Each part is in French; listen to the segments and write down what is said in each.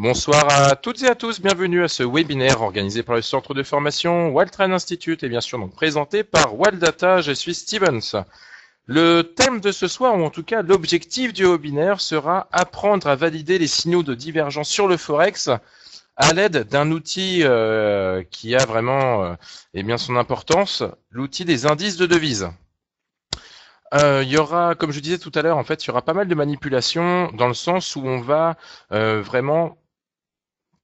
Bonsoir à toutes et à tous, bienvenue à ce webinaire organisé par le centre de formation Wildtrain Institute et bien sûr donc présenté par Wildata, je suis Stevens. Le thème de ce soir, ou en tout cas l'objectif du webinaire, sera apprendre à valider les signaux de divergence sur le Forex à l'aide d'un outil euh, qui a vraiment euh, eh bien son importance, l'outil des indices de devises. Euh, il y aura, comme je disais tout à l'heure, en fait, il y aura pas mal de manipulations dans le sens où on va vraiment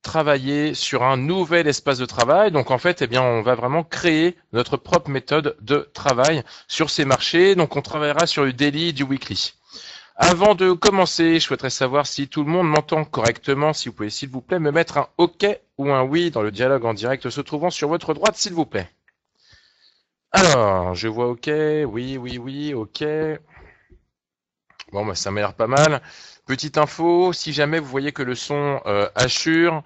travailler sur un nouvel espace de travail. Donc en fait, eh bien, on va vraiment créer notre propre méthode de travail sur ces marchés. Donc on travaillera sur le daily, du weekly. Avant de commencer, je souhaiterais savoir si tout le monde m'entend correctement. Si vous pouvez, s'il vous plaît, me mettre un OK ou un oui dans le dialogue en direct se trouvant sur votre droite, s'il vous plaît. Alors, je vois OK, oui, oui, oui, OK. Bon, bah, ça m'a l'air pas mal. Petite info, si jamais vous voyez que le son euh, assure,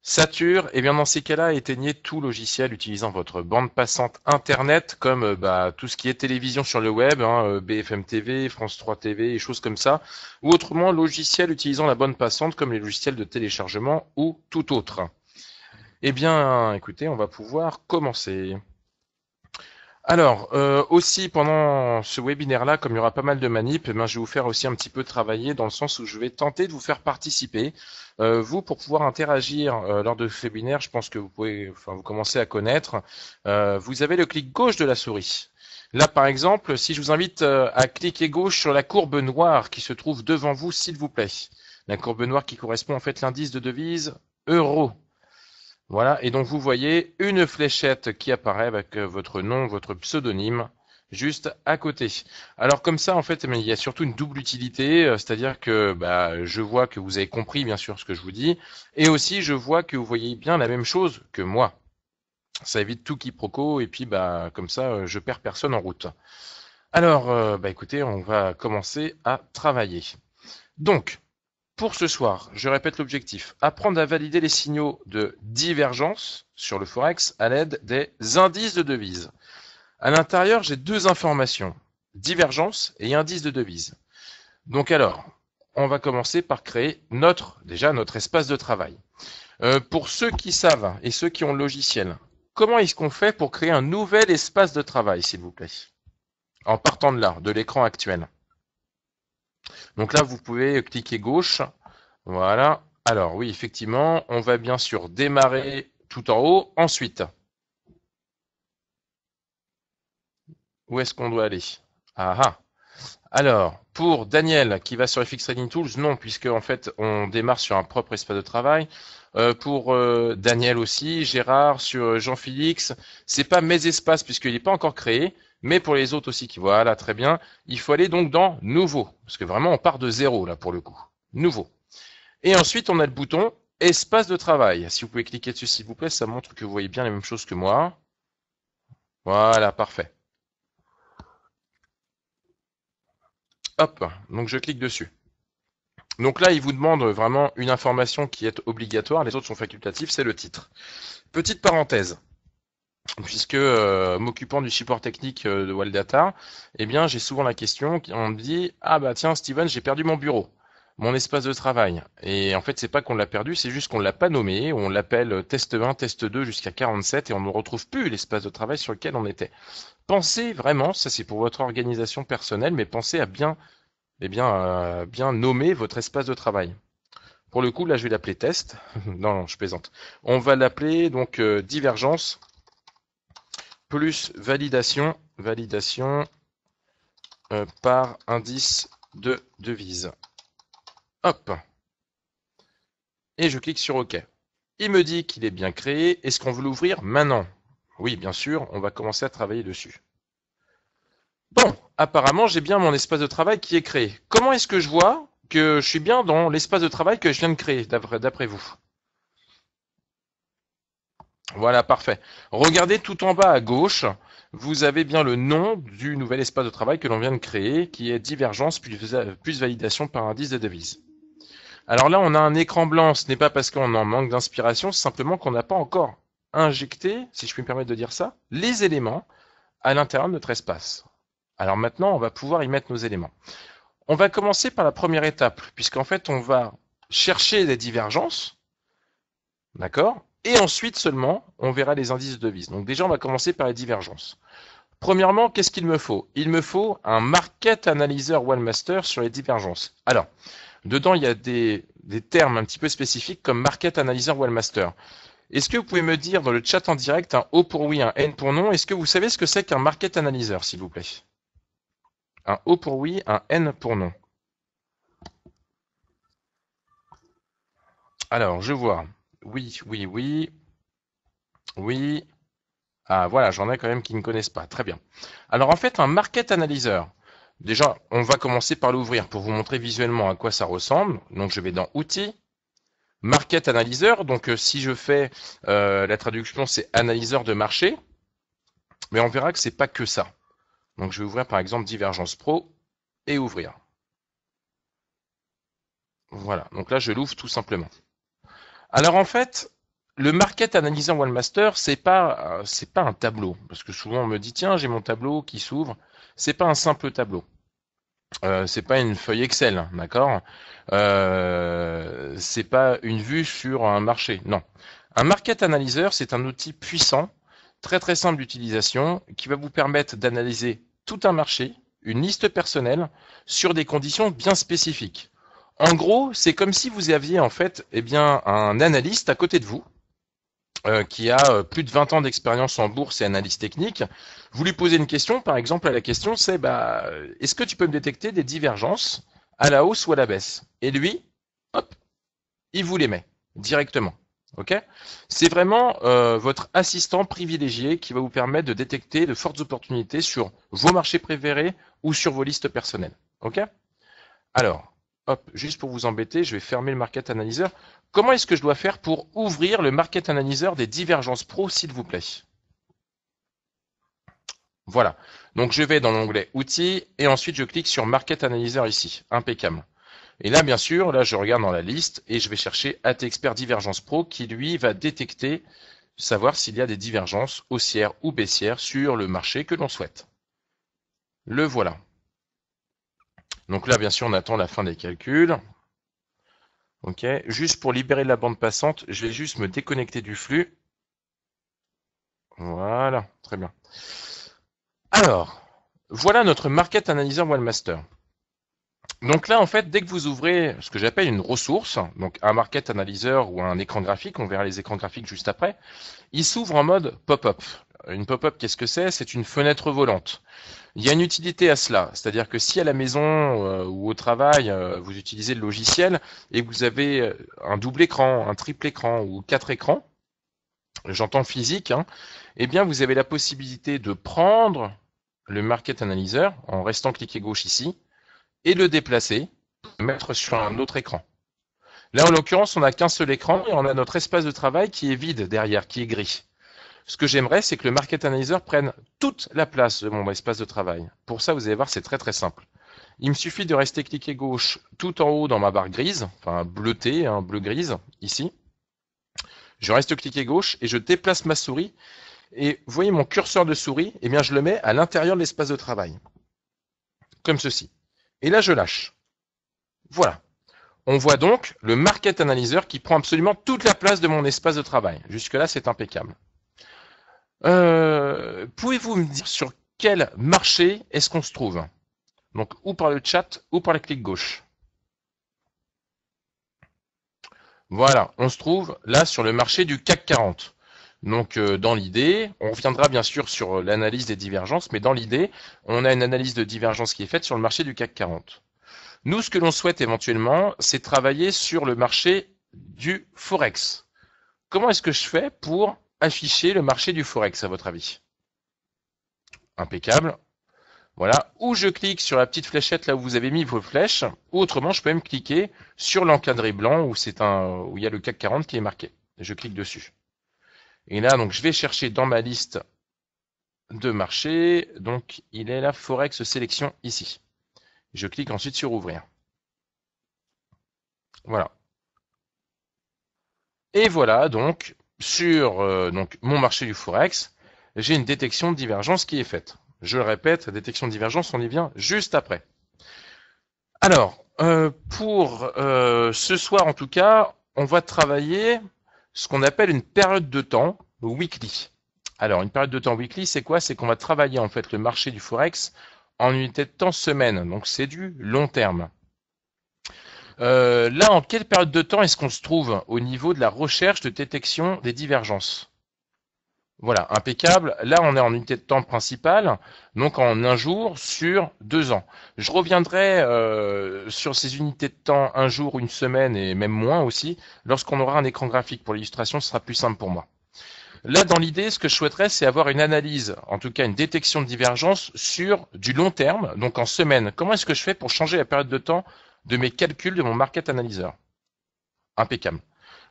sature, et eh bien dans ces cas-là, éteignez tout logiciel utilisant votre bande passante Internet, comme euh, bah, tout ce qui est télévision sur le web, hein, euh, BFM TV, France 3 TV, et choses comme ça, ou autrement logiciel utilisant la bande passante comme les logiciels de téléchargement ou tout autre. Eh bien, écoutez, on va pouvoir commencer. Alors, euh, aussi pendant ce webinaire-là, comme il y aura pas mal de manips, eh ben, je vais vous faire aussi un petit peu travailler dans le sens où je vais tenter de vous faire participer. Euh, vous, pour pouvoir interagir euh, lors de ce webinaire, je pense que vous pouvez, enfin, vous commencez à connaître. vous avez le clic gauche de la souris. Là, par exemple, si je vous invite à cliquer gauche sur la courbe noire qui se trouve devant vous, s'il vous plaît. La courbe noire qui correspond en fait l'indice de devise euro. Voilà, et donc vous voyez une fléchette qui apparaît avec euh, votre nom, votre pseudonyme, juste à côté. Alors comme ça, en fait, il y a surtout une double utilité, euh, c'est-à-dire que bah, je vois que vous avez compris bien sûr ce que je vous dis, et aussi je vois que vous voyez bien la même chose que moi. Ça évite tout quiproquo, et puis bah comme ça, euh, je perds personne en route. Alors, bah écoutez, on va commencer à travailler. Donc, pour ce soir, je répète l'objectif, apprendre à valider les signaux de divergence sur le Forex à l'aide des indices de devises. À l'intérieur, j'ai deux informations, divergence et indice de devise. Donc alors, on va commencer par créer notre, déjà notre espace de travail. Euh, pour ceux qui savent et ceux qui ont le logiciel, comment est-ce qu'on fait pour créer un nouvel espace de travail, s'il vous plaît En partant de là, de l'écran actuel. Donc là, vous pouvez cliquer gauche. Voilà. Alors oui, effectivement, on va bien sûr démarrer tout en haut. Ensuite, où est-ce qu'on doit aller Ah ah alors, pour Daniel qui va sur FX Trading Tools, non, puisque en fait on démarre sur un propre espace de travail. Euh, pour euh, Daniel aussi, Gérard, sur euh, Jean-Félix, n'est pas mes espaces puisqu'il n'est pas encore créé mais pour les autres aussi qui voilà très bien, il faut aller donc dans nouveau, parce que vraiment on part de zéro là pour le coup, nouveau. Et ensuite on a le bouton espace de travail. Si vous pouvez cliquer dessus s'il vous plaît, ça montre que vous voyez bien les mêmes choses que moi. Voilà, parfait. Hop, donc je clique dessus. Donc là, il vous demande vraiment une information qui est obligatoire, les autres sont facultatifs, c'est le titre. Petite parenthèse, puisque euh, m'occupant du support technique euh, de Wildata, eh bien j'ai souvent la question, on me dit ah bah tiens Steven j'ai perdu mon bureau, mon espace de travail. Et en fait c'est pas qu'on l'a perdu, c'est juste qu'on l'a pas nommé, on l'appelle euh, test 1, test 2 jusqu'à 47 et on ne retrouve plus l'espace de travail sur lequel on était. Pensez vraiment, ça c'est pour votre organisation personnelle, mais pensez à bien, eh bien, bien nommer votre espace de travail. Pour le coup, là, je vais l'appeler test. non, non, je plaisante. On va l'appeler donc divergence plus validation, validation euh, par indice de devise. Hop. Et je clique sur OK. Il me dit qu'il est bien créé. Est-ce qu'on veut l'ouvrir maintenant Oui, bien sûr, on va commencer à travailler dessus. Bon, apparemment, j'ai bien mon espace de travail qui est créé. Comment est-ce que je vois que je suis bien dans l'espace de travail que je viens de créer, d'après vous voilà, parfait. Regardez tout en bas à gauche, vous avez bien le nom du nouvel espace de travail que l'on vient de créer, qui est divergence plus, euh, validation par indice de devise. Alors là, on a un écran blanc, ce n'est pas parce qu'on en manque d'inspiration, c'est simplement qu'on n'a pas encore injecté, si je puis me permettre de dire ça, les éléments à l'intérieur de notre espace. Alors maintenant, on va pouvoir y mettre nos éléments. On va commencer par la première étape, puisqu'en fait, on va chercher des divergences, d'accord et ensuite seulement, on verra les indices de devises. Donc déjà, on va commencer par les divergences. Premièrement, qu'est-ce qu'il me faut Il me faut un Market Analyzer Wallmaster sur les divergences. Alors, dedans, il y a des, termes un petit peu spécifiques comme Market Analyzer Wallmaster. Est-ce que vous pouvez me dire dans le chat en direct un O pour oui, un N pour non Est-ce que vous savez ce que c'est qu'un market analyzer, s'il vous plaît Un O pour oui, un N pour non. Alors, je vois. Oui, oui, oui. Oui. Ah, voilà, j'en ai quand même qui ne connaissent pas. Très bien. Alors, en fait, un market analyzer. Déjà, on va commencer par l'ouvrir pour vous montrer visuellement à quoi ça ressemble. Donc, je vais dans Outils, Market Analyzer. Donc, euh, si je fais euh, la traduction, c'est analyseur de marché. Mais on verra que c'est pas que ça. Donc, je vais ouvrir par exemple Divergence Pro et ouvrir. Voilà. Donc là, je l'ouvre tout simplement. Alors en fait, le market analyser Wallmaster, c'est pas euh, c'est pas un tableau parce que souvent on me dit tiens j'ai mon tableau qui s'ouvre, c'est pas un simple tableau. Euh, c'est pas une feuille Excel, hein, d'accord euh, C'est pas une vue sur un marché, non. Un market analyzer, c'est un outil puissant, très très simple d'utilisation, qui va vous permettre d'analyser tout un marché, une liste personnelle, sur des conditions bien spécifiques. En gros, c'est comme si vous aviez en fait eh bien, un analyste à côté de vous euh, qui a euh, plus de 20 ans d'expérience en bourse et analyse technique. Vous lui posez une question, par exemple, à la question c'est bah, euh, est-ce que tu peux me détecter des divergences à la hausse ou à la baisse Et lui, hop, il vous les met directement. Okay c'est vraiment votre assistant privilégié qui va vous permettre de détecter de fortes opportunités sur vos marchés préférés ou sur vos listes personnelles. Okay Alors, Hop, juste pour vous embêter, je vais fermer le Market Analyzer. Comment est-ce que je dois faire pour ouvrir le Market Analyzer des divergences pro, s'il vous plaît Voilà. Donc je vais dans l'onglet Outils et ensuite je clique sur Market Analyzer ici. Impeccable. Et là, bien sûr, là, je regarde dans la liste et je vais chercher Expert Divergence Pro qui, lui, va détecter, savoir s'il y a des divergences haussières ou baissières sur le marché que l'on souhaite. Le voilà. Donc là, bien sûr, on attend la fin des calculs. Ok. Juste pour libérer la bande passante, je vais juste me déconnecter du flux. Voilà, très bien. Alors, voilà notre Market Analyzer Wallmaster. Donc là, en fait, dès que vous ouvrez ce que j'appelle une ressource, donc un market analyzer ou un écran graphique, on verra les écrans graphiques juste après, il s'ouvre en mode pop-up. Une pop-up, qu'est-ce que c'est C'est une fenêtre volante. Il y a une utilité à cela, c'est-à-dire que si à la maison euh, ou au travail, euh, vous utilisez le logiciel et vous avez euh, un double écran, un triple écran ou quatre écrans, j'entends physique, hein, eh bien vous avez la possibilité de prendre le Market Analyzer en restant cliqué gauche ici et le déplacer, le mettre sur un autre écran. Là, en l'occurrence, on n'a qu'un seul écran et on a notre espace de travail qui est vide derrière, qui est gris. Ce que j'aimerais, c'est que le market analyzer prenne toute la place de mon espace de travail. Pour ça, vous allez voir, c'est très très simple. Il me suffit de rester cliqué gauche tout en haut dans ma barre grise, enfin bleutée, hein, bleu-grise, ici. Je reste cliqué gauche et je déplace ma souris. Et vous voyez mon curseur de souris, eh bien je le mets à l'intérieur de l'espace de travail. Comme ceci. Et là, je lâche. Voilà. On voit donc le market analyzer qui prend absolument toute la place de mon espace de travail. Jusque-là, c'est impeccable. Euh, pouvez-vous me dire sur quel marché est-ce qu'on se trouve Donc ou par le chat ou par la clique gauche. Voilà, on se trouve là sur le marché du CAC 40. Donc euh, dans l'idée, on reviendra bien sûr sur l'analyse des divergences, mais dans l'idée, on a une analyse de divergence qui est faite sur le marché du CAC 40. Nous, ce que l'on souhaite éventuellement, c'est travailler sur le marché du Forex. Comment est-ce que je fais pour afficher le marché du Forex, à votre avis Impeccable. Voilà. Ou je clique sur la petite fléchette là où vous avez mis vos flèches, autrement, je peux même cliquer sur l'encadré blanc où, c'est un, où il y a le CAC 40 qui est marqué. Je clique dessus. Et là, donc, je vais chercher dans ma liste de marchés. Donc, il est la Forex sélection ici. Je clique ensuite sur ouvrir. Voilà. Et voilà donc sur euh, donc, mon marché du Forex, j'ai une détection de divergence qui est faite. Je le répète, détection de divergence, on y vient juste après. Alors, euh, pour euh, ce soir en tout cas, on va travailler ce qu'on appelle une période de temps weekly. Alors, une période de temps weekly, c'est quoi C'est qu'on va travailler en fait le marché du Forex en unité de temps semaine. Donc, c'est du long terme. Euh, là, en quelle période de temps est-ce qu'on se trouve au niveau de la recherche de détection des divergences Voilà, impeccable. Là, on est en unité de temps principale, donc en un jour sur deux ans. Je reviendrai euh, sur ces unités de temps un jour, une semaine et même moins aussi, lorsqu'on aura un écran graphique. Pour l'illustration, ce sera plus simple pour moi. Là, dans l'idée, ce que je souhaiterais, c'est avoir une analyse, en tout cas une détection de divergence sur du long terme, donc en semaine. Comment est-ce que je fais pour changer la période de temps de mes calculs de mon Market Analyzer. Impeccable.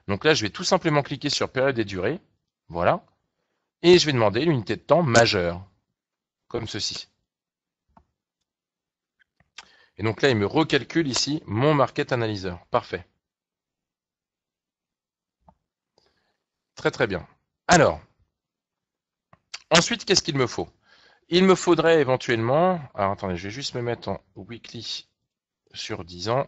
Donc là, je vais tout simplement cliquer sur période et durée. Voilà. Et je vais demander l'unité de temps majeure, comme ceci. Et donc là, il me recalcule ici mon Market Analyzer. Parfait. Très très bien. Alors, ensuite, qu'est-ce qu'il me faut Il me faudrait éventuellement... Alors attendez, je vais juste me mettre en weekly sur 10 ans.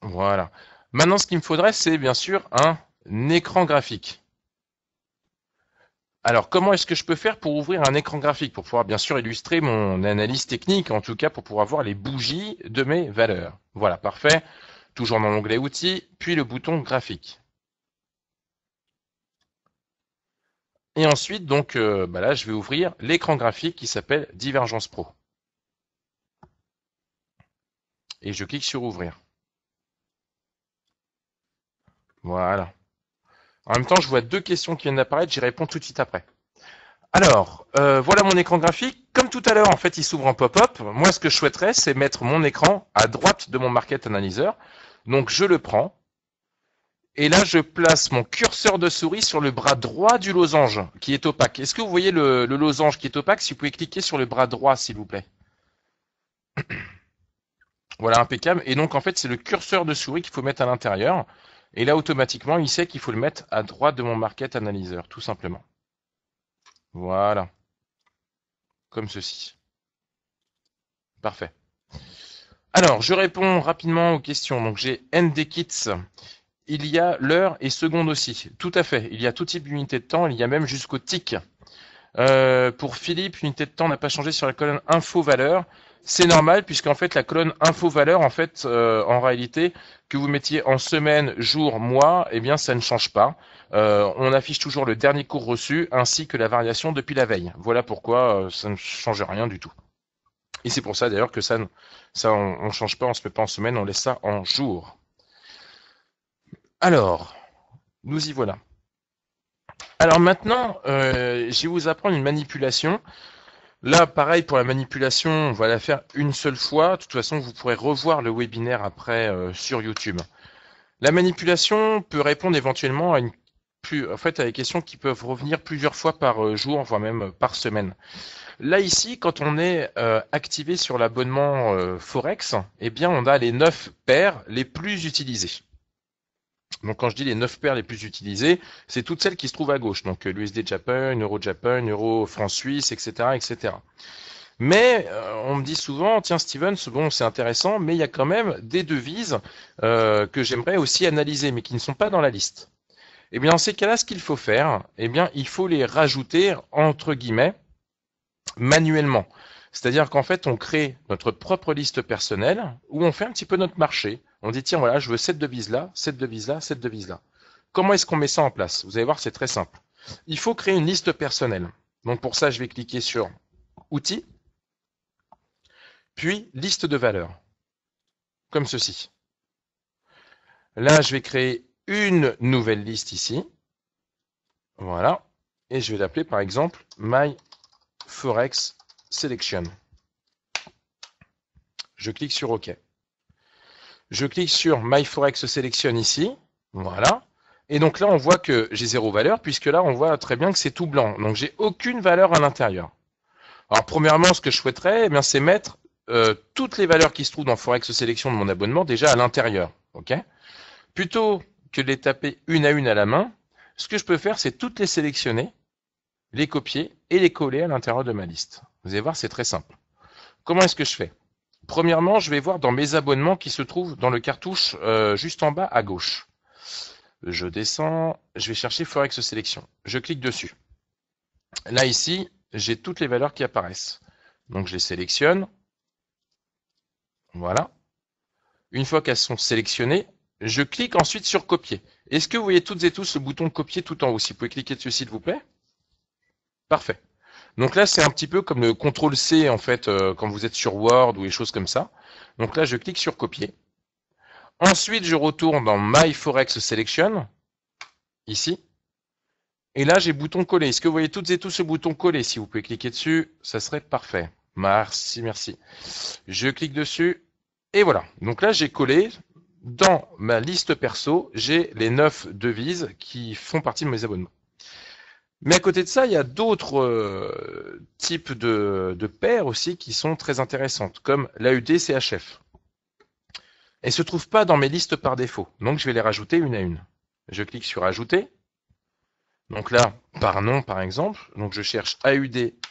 Voilà. Maintenant, ce qu'il me faudrait, c'est bien sûr un écran graphique. Alors, comment est-ce que je peux faire pour ouvrir un écran graphique Pour pouvoir bien sûr illustrer mon analyse technique, en tout cas pour pouvoir voir les bougies de mes valeurs. Voilà, parfait. Toujours dans l'onglet Outils, puis le bouton Graphique. Et ensuite, donc, euh, bah là, je vais ouvrir l'écran graphique qui s'appelle Divergence Pro et je clique sur ouvrir. Voilà. En même temps, je vois deux questions qui viennent d'apparaître, j'y réponds tout de suite après. Alors, euh, voilà mon écran graphique. Comme tout à l'heure, en fait, il s'ouvre en pop-up. Moi, ce que je souhaiterais, c'est mettre mon écran à droite de mon Market Analyzer. Donc, je le prends. Et là, je place mon curseur de souris sur le bras droit du losange qui est opaque. Est-ce que vous voyez le, le losange qui est opaque Si vous pouvez cliquer sur le bras droit, s'il vous plaît. Voilà, impeccable. Et donc, en fait, c'est le curseur de souris qu'il faut mettre à l'intérieur. Et là, automatiquement, il sait qu'il faut le mettre à droite de mon Market Analyzer, tout simplement. Voilà. Comme ceci. Parfait. Alors, je réponds rapidement aux questions. Donc, j'ai NDKits. Il y a l'heure et seconde aussi. Tout à fait. Il y a tout type d'unité de temps. Il y a même jusqu'au tick. Euh, pour Philippe, l'unité de temps n'a pas changé sur la colonne info valeur. C'est normal puisqu'en fait la colonne info valeur en fait euh, en réalité que vous mettiez en semaine, jour, mois, eh bien ça ne change pas. Euh, on affiche toujours le dernier cours reçu ainsi que la variation depuis la veille. Voilà pourquoi euh, ça ne change rien du tout. Et c'est pour ça d'ailleurs que ça, ça on, ne change pas, on se met pas en semaine, on laisse ça en jour. Alors, nous y voilà. Alors maintenant, je vais vous apprendre une manipulation Là, pareil pour la manipulation, on va la faire une seule fois. De toute façon, vous pourrez revoir le webinaire après euh, sur YouTube. La manipulation peut répondre éventuellement à une plus, en fait, à des questions qui peuvent revenir plusieurs fois par euh, jour, voire même euh, par semaine. Là ici, quand on est activé sur l'abonnement Forex, eh bien, on a les 9 paires les plus utilisées. Donc quand je dis les 9 paires les plus utilisées, c'est toutes celles qui se trouvent à gauche. Donc euh, l'USD Japan, Euro Japan, Euro France Suisse, etc. etc. Mais euh, on me dit souvent, tiens Steven, bon c'est intéressant, mais il y a quand même des devises euh, que j'aimerais aussi analyser, mais qui ne sont pas dans la liste. Eh bien, dans ces cas-là, ce qu'il faut faire, eh bien, il faut les rajouter entre guillemets manuellement. C'est-à-dire qu'en fait, on crée notre propre liste personnelle où on fait un petit peu notre marché. On dit, tiens, voilà, je veux cette devise là, cette devise là, cette devise là. Comment est-ce qu'on met ça en place Vous allez voir, c'est très simple. Il faut créer une liste personnelle. Donc pour ça, je vais cliquer sur Outils, puis liste de valeurs, comme ceci. Là, je vais créer une nouvelle liste ici. Voilà. Et je vais l'appeler par exemple My Forex Selection. Je clique sur OK. Je clique sur My Forex Selection ici. Voilà. Et donc là, on voit que j'ai zéro valeur, puisque là, on voit très bien que c'est tout blanc. Donc, j'ai aucune valeur à l'intérieur. Alors, premièrement, ce que je souhaiterais, eh bien c'est mettre euh, toutes les valeurs qui se trouvent dans Forex Sélection de mon abonnement déjà à l'intérieur. ok Plutôt que de les taper une à une à la main, ce que je peux faire, c'est toutes les sélectionner, les copier et les coller à l'intérieur de ma liste. Vous allez voir, c'est très simple. Comment est-ce que je fais Premièrement, je vais voir dans mes abonnements qui se trouvent dans le cartouche euh, juste en bas à gauche. Je descends, je vais chercher Forex Sélection. Je clique dessus. Là, ici, j'ai toutes les valeurs qui apparaissent. Donc, je les sélectionne. Voilà. Une fois qu'elles sont sélectionnées, je clique ensuite sur copier. Est-ce que vous voyez toutes et tous le bouton copier tout en haut Si vous pouvez cliquer dessus, s'il vous plaît. Parfait. Donc là, c'est un petit peu comme le contrôle C en fait euh, quand vous êtes sur Word ou les choses comme ça. Donc là, je clique sur copier. Ensuite, je retourne dans My Forex Selection ici. Et là, j'ai bouton coller. Est-ce que vous voyez toutes et tous ce bouton coller Si vous pouvez cliquer dessus, ça serait parfait. Merci, merci. Je clique dessus et voilà. Donc là, j'ai collé dans ma liste perso, j'ai les neuf devises qui font partie de mes abonnements. Mais à côté de ça, il y a d'autres euh, types de, de, paires aussi qui sont très intéressantes, comme l'AUD-CHF. Elles ne se trouvent pas dans mes listes par défaut, donc je vais les rajouter une à une. Je clique sur Ajouter. Donc là, par nom par exemple, donc je cherche AUD-CHF.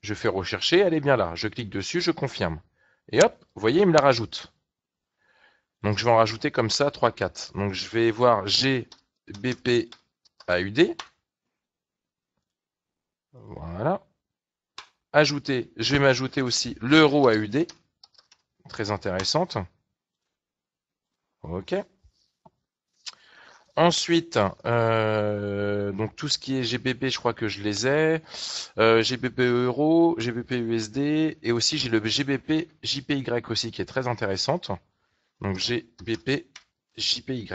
Je fais rechercher, elle est bien là. Je clique dessus, je confirme. Et hop, vous voyez, il me la rajoute. Donc je vais en rajouter comme ça 3, 4. Donc je vais voir G, BP AUD. Voilà. Ajouter, je vais m'ajouter aussi l'euro AUD. Très intéressante. OK. Ensuite, euh, donc tout ce qui est GBP, je crois que je les ai. Euh, GBP euro, GBP USD, et aussi j'ai le GBP JPY aussi qui est très intéressante. Donc GBP JPY.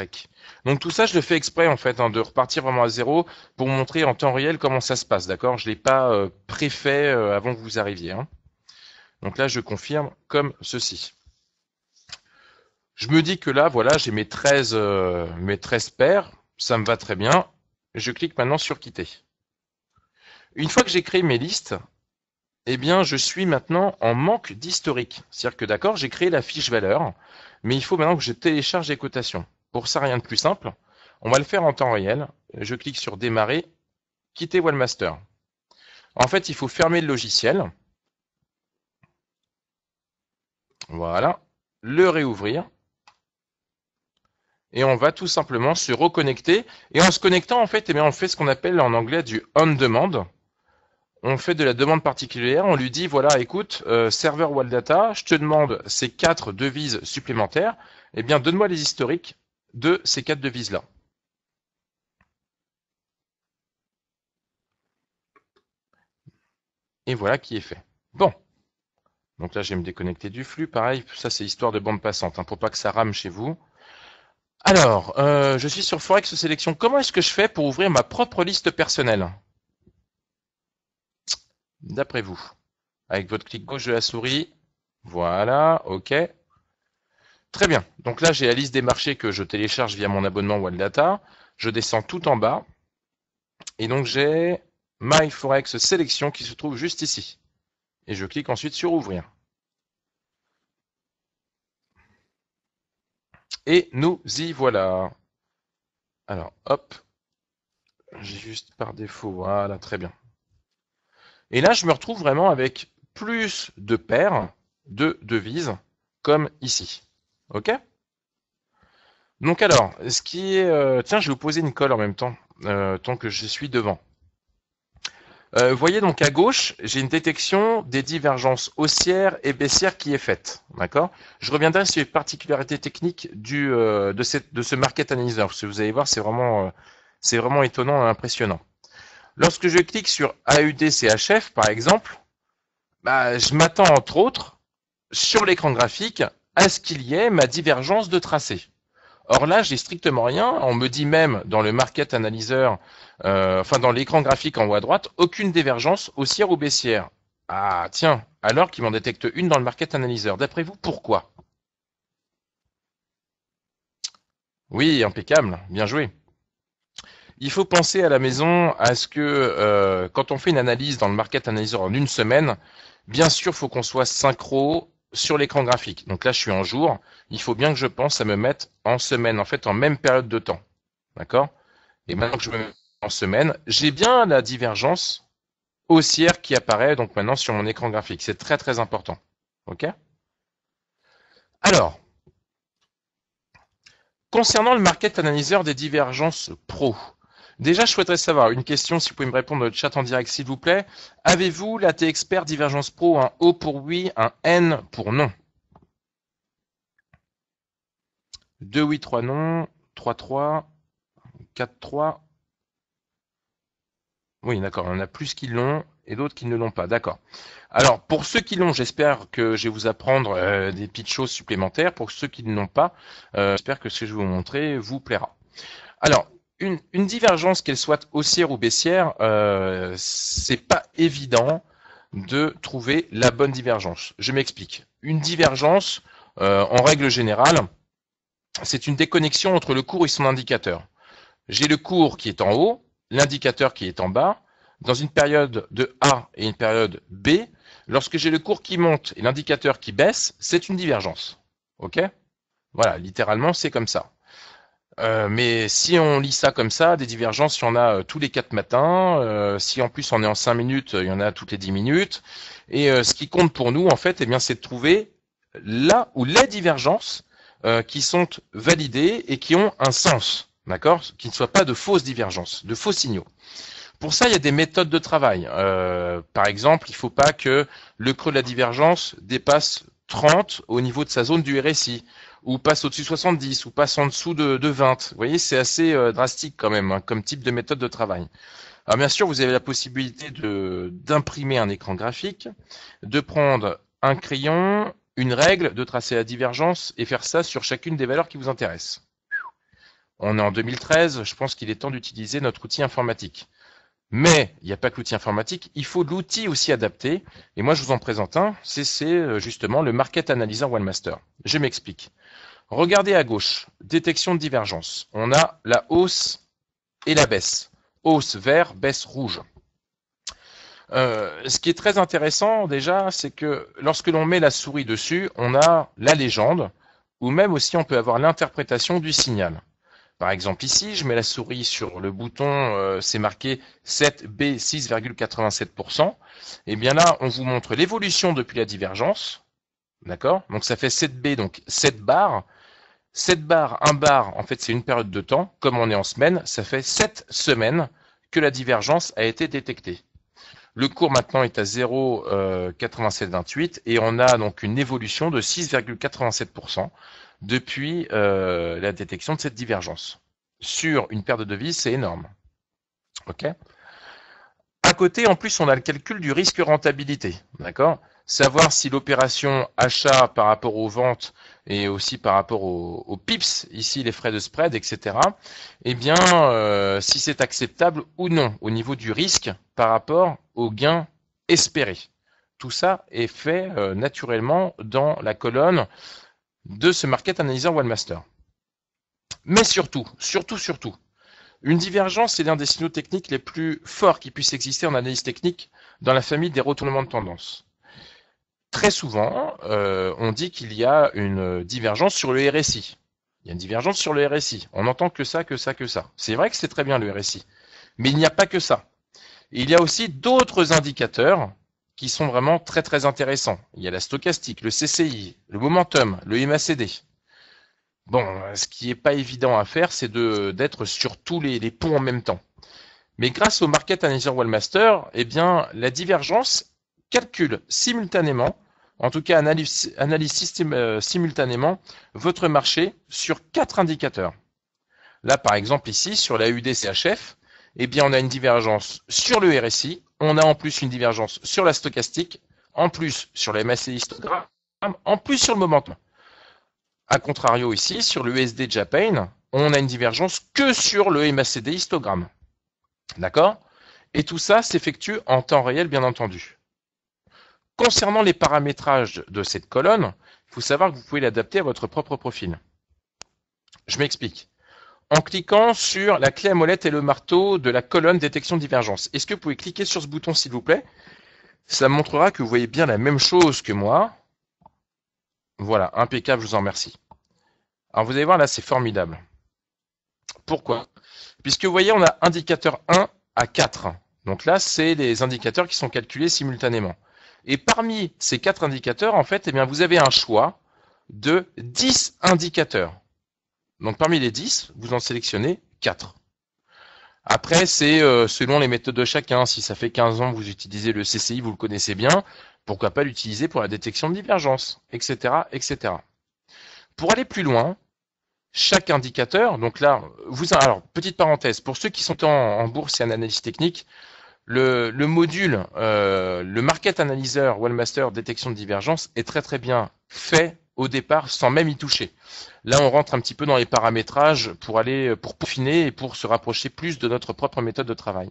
Donc tout ça, je le fais exprès en fait, hein, de repartir vraiment à zéro pour montrer en temps réel comment ça se passe, d'accord Je l'ai pas euh, préfait euh, avant que vous arriviez. Hein. Donc là, je confirme comme ceci. Je me dis que là, voilà, j'ai mes 13, euh, mes paires, ça me va très bien. Je clique maintenant sur quitter. Une fois que j'ai créé mes listes, eh bien, je suis maintenant en manque d'historique. C'est-à-dire que d'accord, j'ai créé la fiche valeur, mais il faut maintenant que je télécharge les cotations. Pour ça, rien de plus simple. On va le faire en temps réel. Je clique sur démarrer, quitter Wallmaster. En fait, il faut fermer le logiciel. Voilà. Le réouvrir. Et on va tout simplement se reconnecter. Et en se connectant, en fait, eh on fait ce qu'on appelle en anglais du on-demand on fait de la demande particulière, on lui dit voilà, écoute, euh, serveur Waldata, je te demande ces quatre devises supplémentaires, eh bien donne-moi les historiques de ces quatre devises-là. Et voilà qui est fait. Bon. Donc là, je vais me déconnecter du flux. Pareil, ça c'est histoire de bande passante, hein, pour pas que ça rame chez vous. Alors, euh, je suis sur Forex Sélection. Comment est-ce que je fais pour ouvrir ma propre liste personnelle d'après vous. Avec votre clic gauche de la souris. Voilà, OK. Très bien. Donc là, j'ai la liste des marchés que je télécharge via mon abonnement Data. Je descends tout en bas. Et donc, j'ai My Forex Sélection qui se trouve juste ici. Et je clique ensuite sur Ouvrir. Et nous y voilà. Alors, hop. J'ai juste par défaut. Voilà, très bien. Et là, je me retrouve vraiment avec plus de paires de devises, comme ici. OK Donc alors, ce qui est... Euh, tiens, je vais vous poser une colle en même temps, euh, tant que je suis devant. Euh, vous voyez donc à gauche, j'ai une détection des divergences haussières et baissières qui est faite. D'accord Je reviendrai sur les particularités techniques de, ce market analyzer, parce que vous allez voir, c'est vraiment, vraiment étonnant et impressionnant. Lorsque je clique sur AUDCHF, par exemple, bah, je m'attends entre autres, sur l'écran graphique, à ce qu'il y ait ma divergence de tracé. Or là, j'ai strictement rien. On me dit même dans le market analyzer, euh, enfin dans l'écran graphique en haut à droite, aucune divergence haussière ou baissière. Ah tiens, alors qu'il m'en détecte une dans le market analyzer. D'après vous, pourquoi Oui, impeccable, bien joué il faut penser à la maison à ce que euh, quand on fait une analyse dans le market analyzer en une semaine, bien sûr, faut qu'on soit synchro sur l'écran graphique. Donc là, je suis en jour. Il faut bien que je pense à me mettre en semaine, en fait, en même période de temps. D'accord Et maintenant que je me mets en semaine, j'ai bien la divergence haussière qui apparaît donc maintenant sur mon écran graphique. C'est très très important. OK Alors, concernant le market analyzer des divergences pro, Déjà, je souhaiterais savoir, une question, si vous pouvez me répondre dans le chat en direct, s'il vous plaît. Avez-vous la T-Expert Divergence Pro un O pour oui, un N pour non 2 oui, 3 non, 3 3, 4 3. Oui, d'accord, on a plus qui l'ont et d'autres qui ne l'ont pas. D'accord. Alors, pour ceux qui l'ont, j'espère que je vais vous apprendre euh, des petites choses supplémentaires. Pour ceux qui ne l'ont pas, euh, j'espère que ce que je vais vous montrer vous plaira. Alors, une, divergence, qu'elle soit haussière ou baissière, euh, c'est pas évident de trouver la bonne divergence. Je m'explique. Une divergence, euh, en règle générale, c'est une déconnexion entre le cours et son indicateur. J'ai le cours qui est en haut, l'indicateur qui est en bas. Dans une période de A et une période B, lorsque j'ai le cours qui monte et l'indicateur qui baisse, c'est une divergence. OK Voilà, littéralement, c'est comme ça. Euh, mais si on lit ça comme ça, des divergences, il y en a euh, tous les quatre matins. Euh, si en plus on est en cinq minutes, il y en a toutes les dix minutes. Et ce qui compte pour nous, en fait, eh bien, c'est de trouver là où les divergences qui sont validées et qui ont un sens, d'accord, qui ne soient pas de fausses divergences, de faux signaux. Pour ça, il y a des méthodes de travail. par exemple, il ne faut pas que le creux de la divergence dépasse 30 au niveau de sa zone du RSI ou passe au-dessus de 70, ou passe en dessous de, 20. Vous voyez, c'est assez euh, drastique quand même hein, comme type de méthode de travail. Alors bien sûr, vous avez la possibilité d'imprimer un écran graphique, de prendre un crayon, une règle, de tracer la divergence et faire ça sur chacune des valeurs qui vous intéressent. On est en 2013, je pense qu'il est temps d'utiliser notre outil informatique. Mais il n'y a pas que l'outil informatique, il faut l'outil aussi adapté. Et moi, je vous en présente un, c'est euh, justement le Market Analyzer OneMaster. Je m'explique. Regardez à gauche, détection de divergence. On a la hausse et la baisse. Hausse vert, baisse rouge. Euh, ce qui est très intéressant déjà, c'est que lorsque l'on met la souris dessus, on a la légende, ou même aussi on peut avoir l'interprétation du signal. Par exemple ici, je mets la souris sur le bouton, euh, c'est marqué 7B 6,87%. Et bien là, on vous montre l'évolution depuis la divergence. D'accord Donc ça fait 7B, donc 7 barres. 7 barre un bar, en fait c'est une période de temps, comme on est en semaine, ça fait 7 semaines que la divergence a été détectée. Le cours maintenant est à 0,8728 euh, et on a donc une évolution de 6,87% depuis euh, la détection de cette divergence. Sur une paire de devises, c'est énorme. OK À côté, en plus, on a le calcul du risque rentabilité, d'accord Savoir si l'opération achat par rapport aux ventes et aussi par rapport aux pips, ici les frais de spread, etc., eh bien, euh, si c'est acceptable ou non au niveau du risque par rapport aux gains espérés. Tout ça est fait euh, naturellement dans la colonne de ce Market Analyzer OneMaster. Mais surtout, surtout, surtout, une divergence est l'un des signaux techniques les plus forts qui puissent exister en analyse technique dans la famille des retournements de tendance très souvent, euh, on dit qu'il y a une divergence sur le RSI. Il y a une divergence sur le RSI. On n'entend que ça, que ça, que ça. C'est vrai que c'est très bien le RSI. Mais il n'y a pas que ça. Il y a aussi d'autres indicateurs qui sont vraiment très très intéressants. Il y a la stochastique, le CCI, le momentum, le MACD. Bon, ce qui n'est pas évident à faire, c'est d'être sur tous les, les ponts en même temps. Mais grâce au Market Analyzer Wallmaster, eh bien, la divergence calcule simultanément en tout cas, analyse, analyse euh, simultanément votre marché sur quatre indicateurs. Là, par exemple, ici, sur la UDCHF, eh bien, on a une divergence sur le RSI, on a en plus une divergence sur la stochastique, en plus sur le MACD histogramme, en plus sur le momentum. A contrario, ici, sur le Japan, on a une divergence que sur le MACD histogramme. D'accord Et tout ça s'effectue en temps réel, bien entendu. Concernant les paramétrages de cette colonne, il faut savoir que vous pouvez l'adapter à votre propre profil. Je m'explique. En cliquant sur la clé à molette et le marteau de la colonne détection divergence, est-ce que vous pouvez cliquer sur ce bouton s'il vous plaît Ça montrera que vous voyez bien la même chose que moi. Voilà, impeccable, je vous en remercie. Alors vous allez voir là, c'est formidable. Pourquoi Puisque vous voyez, on a indicateur 1 à 4. Donc là, c'est les indicateurs qui sont calculés simultanément. Et parmi ces quatre indicateurs, en fait, eh bien, vous avez un choix de 10 indicateurs. Donc parmi les 10, vous en sélectionnez 4. Après, c'est euh, selon les méthodes de chacun. Si ça fait 15 ans que vous utilisez le CCI, vous le connaissez bien, pourquoi pas l'utiliser pour la détection de divergence, etc., etc. Pour aller plus loin, chaque indicateur, donc là, vous, alors petite parenthèse, pour ceux qui sont en bourse et en analyse technique, le, module, euh, le Market Analyzer Wellmaster détection de divergence est très très bien fait au départ sans même y toucher. Là, on rentre un petit peu dans les paramétrages pour aller pour peaufiner et pour se rapprocher plus de notre propre méthode de travail.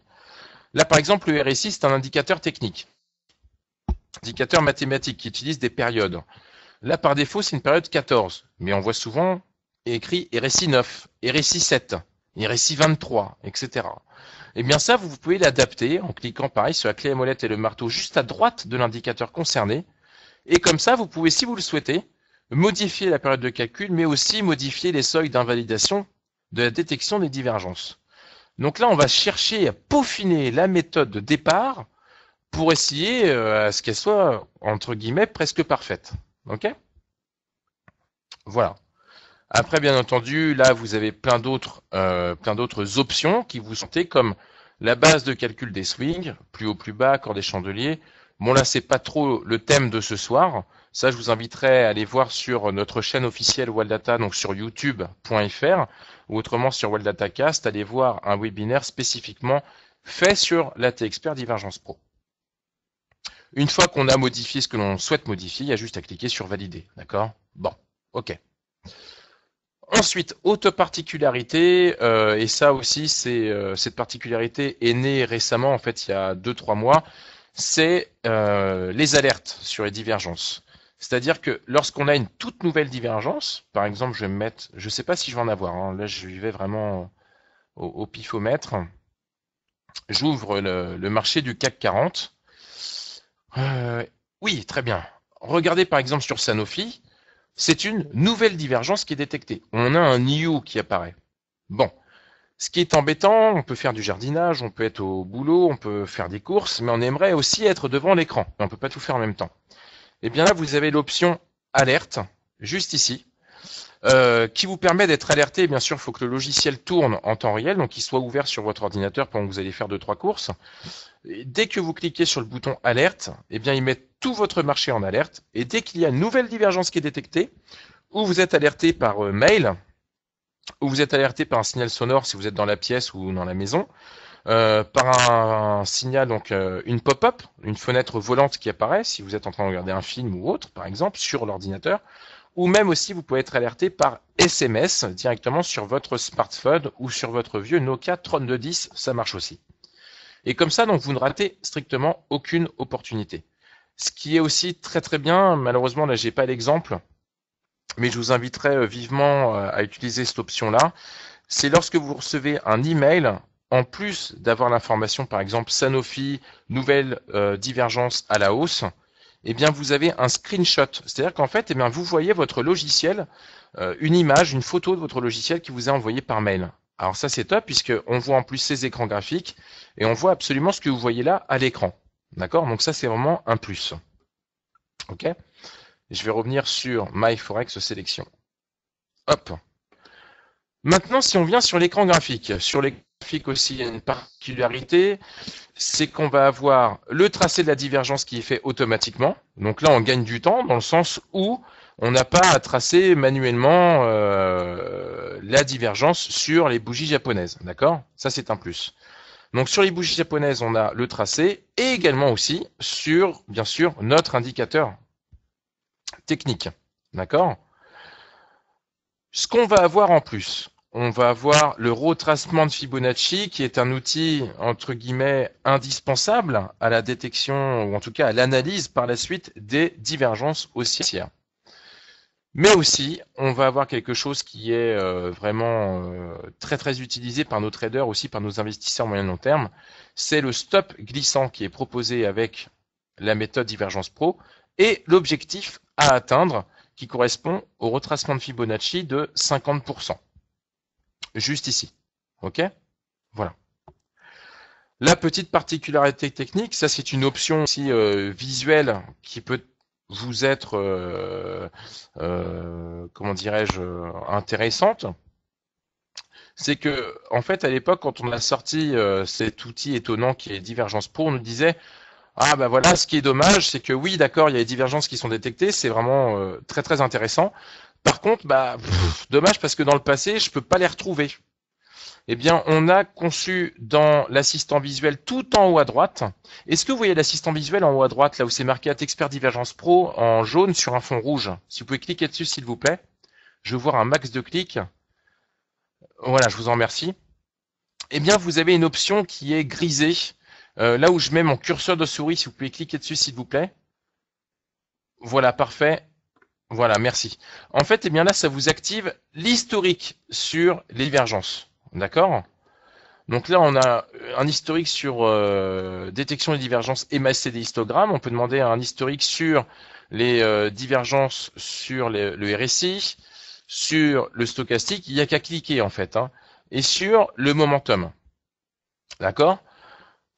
Là, par exemple, le RSI, c'est un indicateur technique, indicateur mathématique qui utilise des périodes. Là, par défaut, c'est une période 14, mais on voit souvent écrit RSI 9, RSI 7, RSI 23, etc. Et eh bien ça, vous pouvez l'adapter en cliquant pareil sur la clé à molette et le marteau juste à droite de l'indicateur concerné. Et comme ça, vous pouvez, si vous le souhaitez, modifier la période de calcul, mais aussi modifier les seuils d'invalidation de la détection des divergences. Donc là, on va chercher à peaufiner la méthode de départ pour essayer euh, à ce qu'elle soit, entre guillemets, presque parfaite. OK Voilà. Après, bien entendu, là, vous avez plein d'autres, euh, options qui vous sentez comme la base de calcul des swings, plus haut, plus bas, corps des chandeliers. Bon, là, ce n'est pas trop le thème de ce soir. Ça, je vous inviterai à aller voir sur notre chaîne officielle Waldata, donc sur youtube.fr, ou autrement sur à aller voir un webinaire spécifiquement fait sur l'AT Expert Divergence Pro. Une fois qu'on a modifié ce que l'on souhaite modifier, il y a juste à cliquer sur valider. D'accord Bon, ok. Ensuite, autre particularité, euh, et ça aussi, euh, cette particularité est née récemment, en fait, il y a 2-3 mois, c'est euh, les alertes sur les divergences. C'est-à-dire que lorsqu'on a une toute nouvelle divergence, par exemple, je vais mettre, je ne sais pas si je vais en avoir, hein, là je vivais vraiment au, au pifomètre, j'ouvre le, marché du CAC 40. oui, très bien. Regardez par exemple sur Sanofi, c'est une nouvelle divergence qui est détectée. On a un new qui apparaît. Bon. Ce qui est embêtant, on peut faire du jardinage, on peut être au boulot, on peut faire des courses, mais on aimerait aussi être devant l'écran. On ne peut pas tout faire en même temps. Eh bien là, vous avez l'option alerte, juste ici, euh, qui vous permet d'être alerté. Bien sûr, il faut que le logiciel tourne en temps réel, donc qu'il soit ouvert sur votre ordinateur pendant que vous allez faire deux trois courses. dès que vous cliquez sur le bouton alerte, eh bien, ils tout votre marché en alerte. Et dès qu'il y a une nouvelle divergence qui est détectée, ou vous êtes alerté par euh, mail, ou vous êtes alerté par un signal sonore si vous êtes dans la pièce ou dans la maison, euh, par un, signal, donc une pop-up, une fenêtre volante qui apparaît si vous êtes en train de regarder un film ou autre, par exemple, sur l'ordinateur ou même aussi vous pouvez être alerté par SMS directement sur votre smartphone ou sur votre vieux Nokia 3210, ça marche aussi. Et comme ça, donc, vous ne ratez strictement aucune opportunité. Ce qui est aussi très très bien, malheureusement là j'ai pas l'exemple, mais je vous inviterai euh, vivement euh, à utiliser cette option-là. C'est lorsque vous recevez un email, en plus d'avoir l'information, par exemple Sanofi, nouvelle euh, divergence à la hausse, eh bien vous avez un screenshot. C'est-à-dire qu'en fait, eh bien, vous voyez votre logiciel, euh, une image, une photo de votre logiciel qui vous est envoyée par mail. Alors ça c'est top puisqu'on voit en plus ces écrans graphiques et on voit absolument ce que vous voyez là à l'écran. D'accord Donc ça c'est vraiment un plus. Ok Je vais revenir sur MyForex Sélection. Hop. Maintenant, si on vient sur l'écran graphique, sur les aussi une particularité, c'est qu'on va avoir le tracé de la divergence qui est fait automatiquement. Donc là, on gagne du temps dans le sens où on n'a pas à tracer manuellement euh, la divergence sur les bougies japonaises. D'accord Ça, c'est un plus. Donc sur les bougies japonaises, on a le tracé et également aussi sur, bien sûr, notre indicateur technique. D'accord Ce qu'on va avoir en plus, on va avoir le retracement de Fibonacci, qui est un outil, entre guillemets, indispensable à la détection, ou en tout cas à l'analyse par la suite des divergences haussières. Mais aussi, on va avoir quelque chose qui est euh, vraiment euh, très très utilisé par nos traders, aussi par nos investisseurs moyen long terme, c'est le stop glissant qui est proposé avec la méthode Divergence Pro et l'objectif à atteindre qui correspond au retracement de Fibonacci de 50% juste ici. OK Voilà. La petite particularité technique, ça c'est une option aussi euh, visuelle qui peut vous être, euh, euh, comment dirais-je, intéressante. C'est que, en fait, à l'époque, quand on a sorti cet outil étonnant qui est Divergence pour, on nous disait ah bah voilà, ce qui est dommage, c'est que oui, d'accord, il y a des divergences qui sont détectées, c'est vraiment très très intéressant, par contre, bah, dommage parce que dans le passé, je peux pas les retrouver. Eh bien, on a conçu dans l'assistant visuel tout en haut à droite. Est-ce que vous voyez l'assistant visuel en haut à droite, là où c'est marqué Expert Divergence Pro en jaune sur un fond rouge Si vous pouvez cliquer dessus, s'il vous plaît. Je veux voir un max de clics. Voilà, je vous en remercie. Eh bien, vous avez une option qui est grisée. Euh, là où je mets mon curseur de souris, si vous pouvez cliquer dessus, s'il vous plaît. Voilà, parfait. Voilà, merci. En fait, eh bien là, ça vous active l'historique sur les divergences. D'accord Donc là, on a un historique sur euh, détection des divergences MSCD des histogrammes. On peut demander un historique sur les euh, divergences sur le RSI, sur le stochastique. Il n'y a qu'à cliquer, en fait. Hein, et sur le momentum. D'accord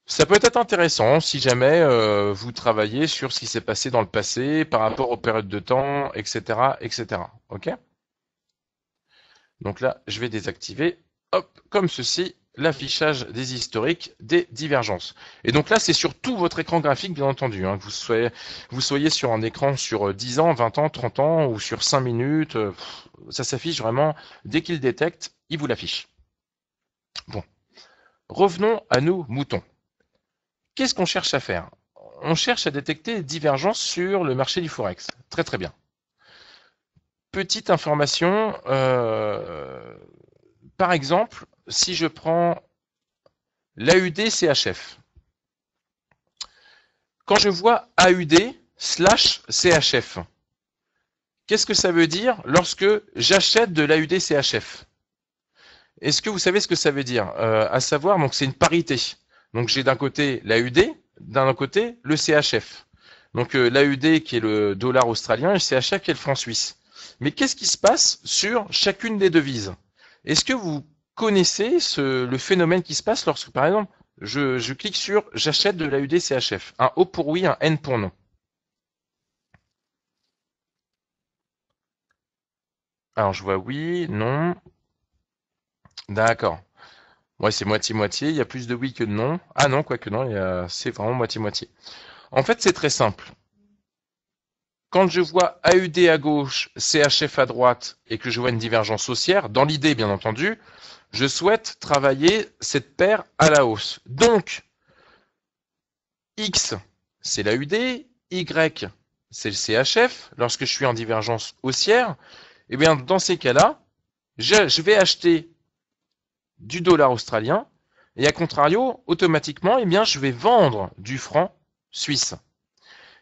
ça peut être intéressant si jamais euh, vous travaillez sur ce qui s'est passé dans le passé par rapport aux périodes de temps, etc., etc. Ok Donc là, je vais désactiver, hop, comme ceci, l'affichage des historiques des divergences. Et donc là, c'est sur tout votre écran graphique, bien entendu. Hein, vous soyez, vous soyez sur un écran sur 10 euh, ans, 20 ans, 30 ans ou sur 5 minutes, euh, ça s'affiche vraiment. Dès qu'il détecte, il vous l'affiche. Bon. Revenons à nos moutons. Qu'est-ce qu'on cherche à faire On cherche à détecter des divergences sur le marché du Forex. Très très bien. Petite information, euh, par exemple, si je prends l'AUD CHF, quand je vois AUD slash CHF, qu'est-ce que ça veut dire lorsque j'achète de l'AUD CHF Est-ce que vous savez ce que ça veut dire euh, À savoir, donc c'est une parité. Donc j'ai d'un côté l'AUD, d'un autre côté le CHF. Donc euh, l'AUD qui est le dollar australien et le CHF qui est le franc suisse. Mais qu'est-ce qui se passe sur chacune des devises Est-ce que vous connaissez le phénomène qui se passe lorsque, par exemple, je, je clique sur j'achète de l'AUD CHF Un O pour oui, un N pour non. Alors je vois oui, non. D'accord. Ouais, c'est moitié-moitié. Il y a plus de oui que de non. Ah non, quoi que non, c'est vraiment moitié-moitié. En fait, c'est très simple. Quand je vois AUD à gauche, CHF à droite, et que je vois une divergence haussière, dans l'idée, bien entendu, je souhaite travailler cette paire à la hausse. Donc, X, c'est l'AUD, Y, c'est le CHF. Lorsque je suis en divergence haussière, eh bien, dans ces cas-là, je vais acheter du dollar australien. Et à contrario, automatiquement, eh bien, je vais vendre du franc suisse.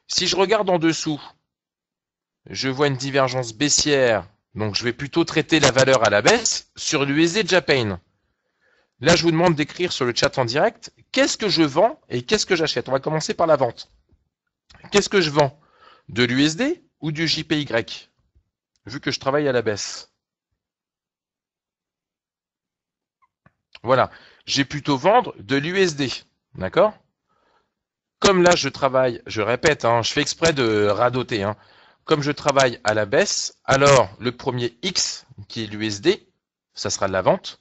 Si je regarde en dessous, je vois une divergence baissière, donc je vais plutôt traiter la valeur à la baisse sur l'USD Japan. Là, je vous demande d'écrire sur le chat en direct qu'est-ce que je vends et qu'est-ce que j'achète. On va commencer par la vente. Qu'est-ce que je vends De l'USD ou du JPY Vu que je travaille à la baisse. Voilà. J'ai plutôt vendre de l'USD. D'accord Comme là, je travaille, je répète, hein, je fais exprès de radoter. Hein. Comme je travaille à la baisse, alors le premier X, qui est l'USD, ça sera de la vente.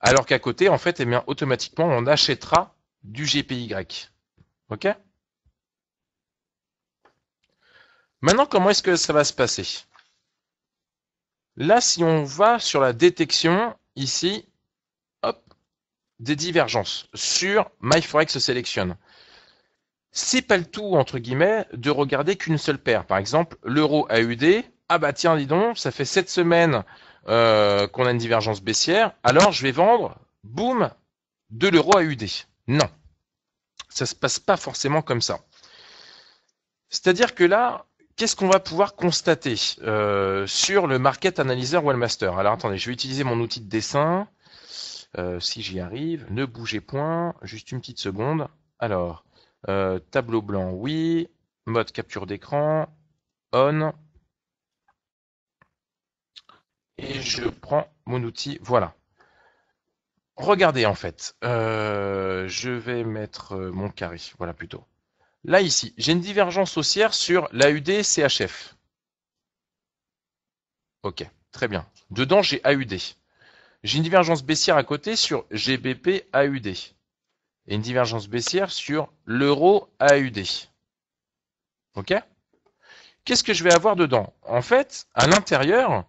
Alors qu'à côté, en fait, eh bien, automatiquement, on achètera du GPY. OK Maintenant, comment est-ce que ça va se passer Là, si on va sur la détection, ici, des divergences sur MyForex Selection. C'est pas le tout, entre guillemets, de regarder qu'une seule paire. Par exemple, l'euro AUD, ah bah tiens, dis donc, ça fait 7 semaines euh, qu'on a une divergence baissière, alors je vais vendre, boum, de l'euro AUD. Non. Ça se passe pas forcément comme ça. C'est-à-dire que là, qu'est-ce qu'on va pouvoir constater euh, sur le Market Analyzer Wallmaster Alors attendez, je vais utiliser mon outil de dessin. Euh, si j'y arrive, ne bougez point, juste une petite seconde. Alors, euh, tableau blanc, oui. Mode capture d'écran, on. Et je prends mon outil, voilà. Regardez en fait, euh, je vais mettre mon carré, voilà plutôt. Là ici, j'ai une divergence haussière sur l'AUD CHF. Ok, très bien. Dedans, j'ai AUD. J'ai une divergence baissière à côté sur GBP AUD et une divergence baissière sur l'euro AUD. OK Qu'est-ce que je vais avoir dedans En fait, à l'intérieur,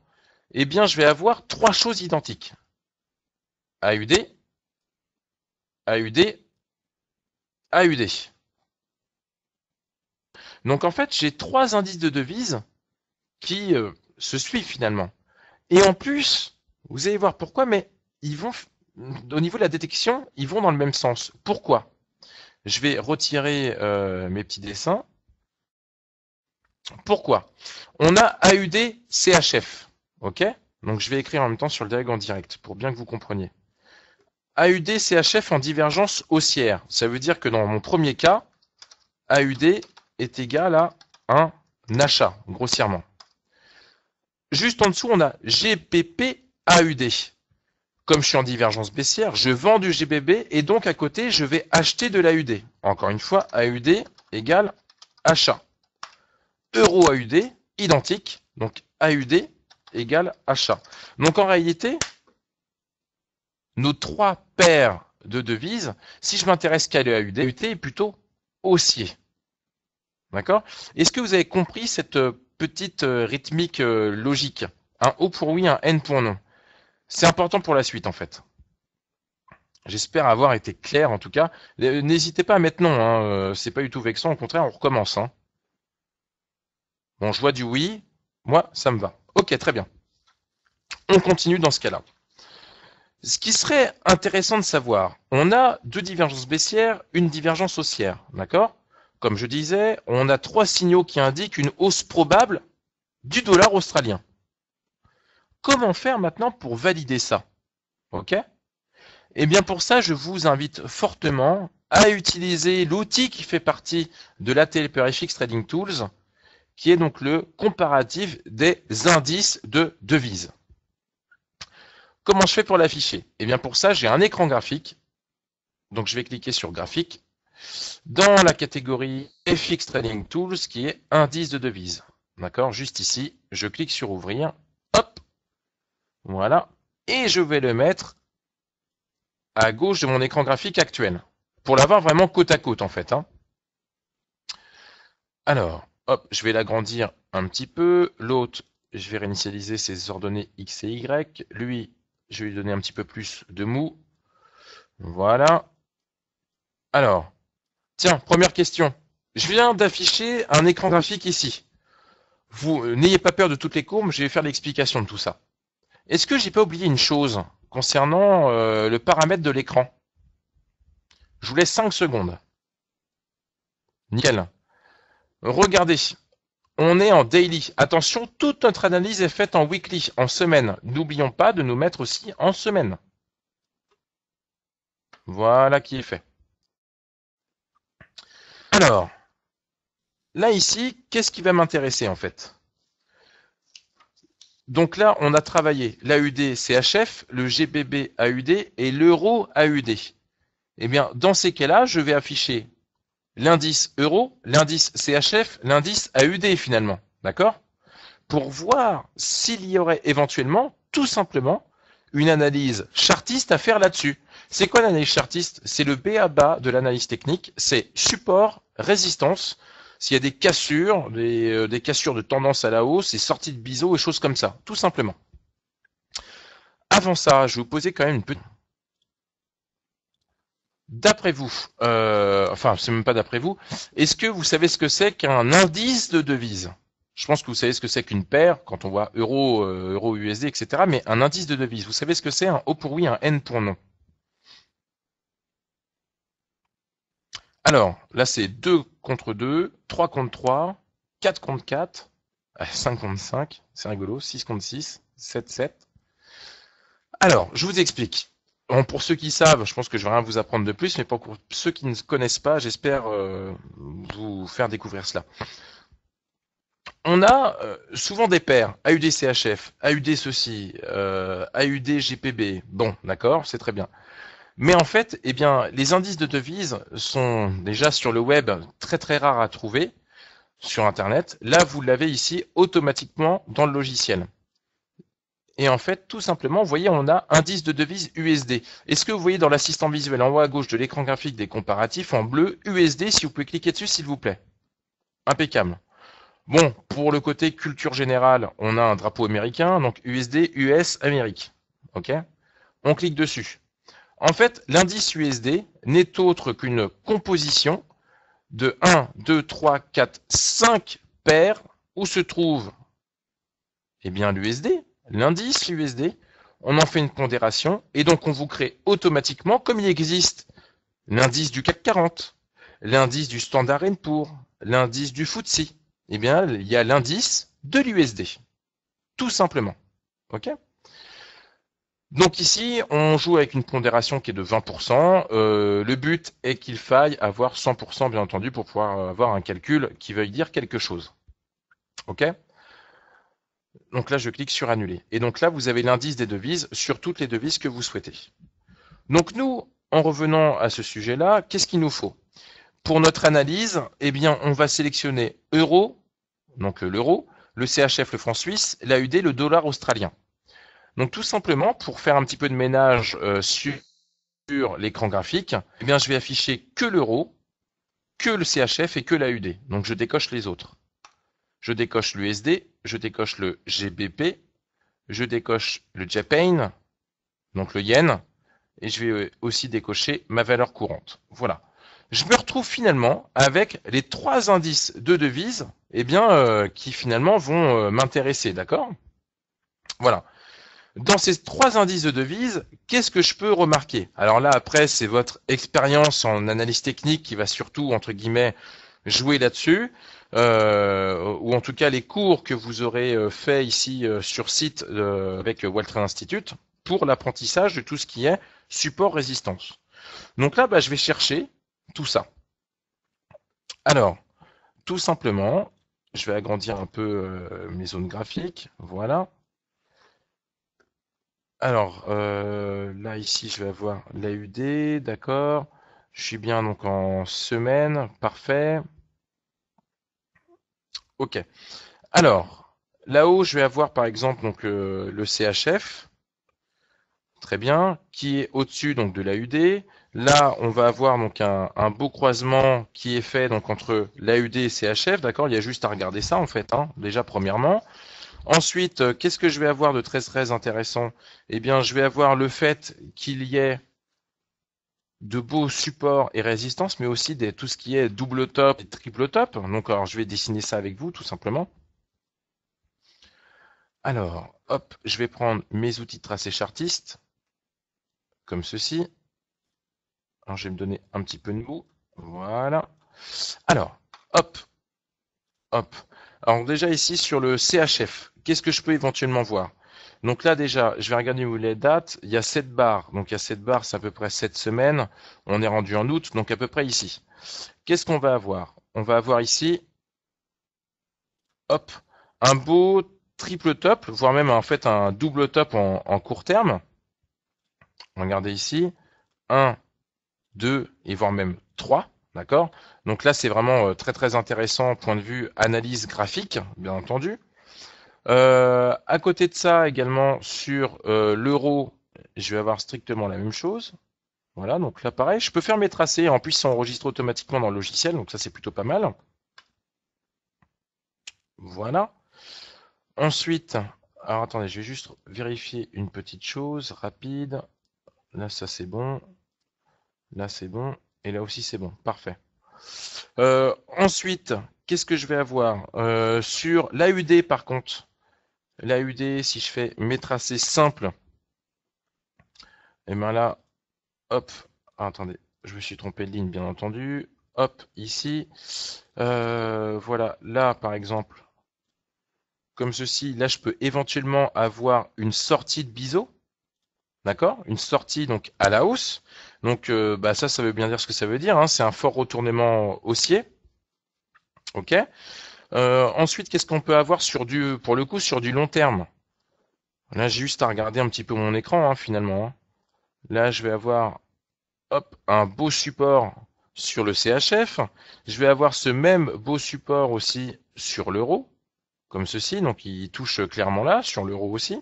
eh bien, je vais avoir trois choses identiques. AUD, AUD, AUD. Donc en fait, j'ai trois indices de devises qui euh, se suivent finalement. Et en plus, vous allez voir pourquoi, mais ils vont, au niveau de la détection, ils vont dans le même sens. Pourquoi Je vais retirer euh, mes petits dessins. Pourquoi On a AUD CHF. OK Donc je vais écrire en même temps sur le diagramme en direct pour bien que vous compreniez. AUD CHF en divergence haussière. Ça veut dire que dans mon premier cas, AUD est égal à un achat, grossièrement. Juste en dessous, on a GPP AUD. Comme je suis en divergence baissière, je vends du GBB et donc à côté, je vais acheter de l'AUD. Encore une fois, AUD égale achat. Euro AUD, identique, donc AUD égale achat. Donc en réalité, nos trois paires de devises, si je m'intéresse qu'à l'AUD, l'AUD est plutôt haussier. D'accord Est-ce que vous avez compris cette euh, petite euh, rythmique euh, logique Un O pour oui, un N pour non. C'est important pour la suite en fait. J'espère avoir été clair en tout cas. N'hésitez pas à mettre non, hein, euh, c'est pas du tout vexant, au contraire, on recommence. Hein. Bon, je vois du oui, moi ça me va. Ok, très bien. On continue dans ce cas-là. Ce qui serait intéressant de savoir, on a deux divergences baissières, une divergence haussière, d'accord Comme je disais, on a trois signaux qui indiquent une hausse probable du dollar australien. Comment faire maintenant pour valider ça Ok Eh bien pour ça, je vous invite fortement à utiliser l'outil qui fait partie de la FX Trading Tools, qui est donc le comparatif des indices de devises. Comment je fais pour l'afficher Eh bien pour ça, j'ai un écran graphique. Donc je vais cliquer sur graphique dans la catégorie FX Trading Tools qui est indice de devises ». D'accord Juste ici, je clique sur ouvrir voilà. Et je vais le mettre à gauche de mon écran graphique actuel. Pour l'avoir vraiment côte à côte, en fait. Hein. Alors, hop, je vais l'agrandir un petit peu. L'autre, je vais réinitialiser ses ordonnées x et y. Lui, je vais lui donner un petit peu plus de mou. Voilà. Alors, tiens, première question. Je viens d'afficher un écran graphique ici. Vous euh, n'ayez pas peur de toutes les courbes, je vais faire l'explication de tout ça. Est-ce que j'ai pas oublié une chose concernant euh, le paramètre de l'écran Je vous laisse 5 secondes. Nickel. Regardez, on est en daily. Attention, toute notre analyse est faite en weekly, en semaine. N'oublions pas de nous mettre aussi en semaine. Voilà qui est fait. Alors, là ici, qu'est-ce qui va m'intéresser en fait donc là, on a travaillé l'AUD-CHF, le GBB-AUD et l'euro-AUD. Eh bien, dans ces cas-là, je vais afficher l'indice euro, l'indice CHF, l'indice AUD finalement. D'accord Pour voir s'il y aurait éventuellement, tout simplement, une analyse chartiste à faire là-dessus. C'est quoi l'analyse chartiste C'est le bas de l'analyse technique, c'est support, résistance, s'il y a des cassures, euh, des, cassures de tendance à la hausse et sorties de biseau et choses comme ça, tout simplement. Avant ça, je vais vous poser quand même une petite... D'après vous, euh, enfin c'est même pas d'après vous, est-ce que vous savez ce que c'est qu'un indice de devise Je pense que vous savez ce que c'est qu'une paire quand on voit euro, euh, euro USD, etc. Mais un indice de devise, vous savez ce que c'est un O pour oui, un N pour non Alors, là, c'est 2 contre 2, 3 contre 3, 4 contre 4, 5 euh, contre 5, c'est rigolo, 6 contre 6, 7, 7. Alors, je vous explique. pour ceux qui savent, je pense que je ne vais rien vous apprendre de plus, mais pour ceux qui ne connaissent pas, j'espère euh, vous faire découvrir cela. On a euh, souvent des paires, AUD CHF, AUD ceci, AUD GPB. Bon, d'accord, c'est très bien. Mais en fait, eh bien, les indices de devises sont déjà sur le web très très rares à trouver sur Internet. Là, vous l'avez ici automatiquement dans le logiciel. Et en fait, tout simplement, vous voyez, on a indice de devise USD. Est-ce que vous voyez dans l'assistant visuel en haut à gauche de l'écran graphique des comparatifs en bleu USD Si vous pouvez cliquer dessus, s'il vous plaît. Impeccable. Bon, pour le côté culture générale, on a un drapeau américain, donc USD, US, Amérique. OK On clique dessus. En fait, l'indice USD n'est autre qu'une composition de 1, 2, 3, 4, 5 paires où se trouve eh bien l'USD, l'indice USD, on en fait une pondération et donc on vous crée automatiquement, comme il existe l'indice du CAC 40, l'indice du Standard Poor, l'indice du FTSE, eh bien il y a l'indice de l'USD, tout simplement. OK donc ici, on joue avec une pondération qui est de 20%. Euh, le but est qu'il faille avoir 100% bien entendu pour pouvoir avoir un calcul qui veuille dire quelque chose. OK Donc là, je clique sur annuler. Et donc là, vous avez l'indice des devises sur toutes les devises que vous souhaitez. Donc nous, en revenant à ce sujet-là, qu'est-ce qu'il nous faut Pour notre analyse, eh bien, on va sélectionner euro, donc euh, l'euro, le CHF, le franc suisse, l'AUD, le dollar australien. Donc tout simplement, pour faire un petit peu de ménage euh, sur, l'écran graphique, eh bien, je vais afficher que l'euro, que le CHF et que l'AUD. Donc je décoche les autres. Je décoche l'USD, je décoche le GBP, je décoche le Japan, donc le yen, et je vais euh, aussi décocher ma valeur courante. Voilà. Je me retrouve finalement avec les trois indices de devises, eh bien, euh, qui finalement vont m'intéresser, d'accord Voilà. Dans ces trois indices de devise, qu'est-ce que je peux remarquer Alors là, après, c'est votre expérience en analyse technique qui va surtout, entre guillemets, jouer là-dessus. Euh, ou en tout cas les cours que vous aurez euh, faits ici euh, sur site avec Waltrain Institute pour l'apprentissage de tout ce qui est support résistance. Donc là, bah, je vais chercher tout ça. Alors, tout simplement, je vais agrandir un peu mes zones graphiques. Voilà. Alors, euh, là, ici, je vais avoir l'AUD, d'accord. Je suis bien donc en semaine, parfait. Ok. Alors, là-haut, je vais avoir par exemple donc, euh, le CHF, très bien, qui est au-dessus donc de l'AUD. Là, on va avoir donc un, beau croisement qui est fait donc entre l'AUD et CHF, d'accord Il y a juste à regarder ça en fait, hein, déjà premièrement. Ensuite, euh, qu'est-ce que je vais avoir de très très intéressant Eh bien, je vais avoir le fait qu'il y ait de beaux supports et résistances, mais aussi tout ce qui est double top et triple top. Donc, alors, je vais dessiner ça avec vous, tout simplement. Alors, hop, je vais prendre mes outils de tracé chartiste, comme ceci. Alors, je vais me donner un petit peu de mou. Voilà. Alors, hop, hop. Alors déjà ici sur le CHF, qu'est-ce que je peux éventuellement voir donc là déjà, je vais regarder où les dates. Il y a 7 barres. Donc il y a 7 barres, c'est à peu près 7 semaines. On est rendu en août, donc à peu près ici. Qu'est-ce qu'on va avoir On va avoir ici, hop, un beau triple top, voire même en fait un double top en, en court terme. Regardez ici, 1, 2 et voire même 3. D'accord Donc là, c'est vraiment euh, très très intéressant point de vue analyse graphique, bien entendu. Euh, à côté de ça, également sur euh, l'euro, je vais avoir strictement la même chose. Voilà, donc là pareil, je peux faire mes tracés, en plus ça enregistre automatiquement dans le logiciel, donc ça c'est plutôt pas mal. Voilà. Ensuite, alors attendez, je vais juste vérifier une petite chose rapide. Là ça c'est bon. Là c'est bon. Et là aussi, c'est bon. Parfait. Euh, ensuite, qu'est-ce que je vais avoir euh, Sur l'AUD, par contre, l'AUD, si je fais mes tracés simples, et eh bien là, hop, ah, attendez, je me suis trompé de ligne, bien entendu. Hop, ici. Euh, voilà, là, par exemple, comme ceci, là, je peux éventuellement avoir une sortie de biseau. D'accord Une sortie donc à la hausse. Donc euh, bah, ça, ça veut bien dire ce que ça veut dire. Hein. C'est un fort retournement haussier. OK euh, Ensuite, qu'est-ce qu'on peut avoir sur du, pour le coup, sur du long terme Là, j'ai juste à regarder un petit peu mon écran hein, finalement. Hein. Là, je vais avoir hop, un beau support sur le CHF. Je vais avoir ce même beau support aussi sur l'euro, comme ceci. Donc, il touche clairement là, sur l'euro aussi.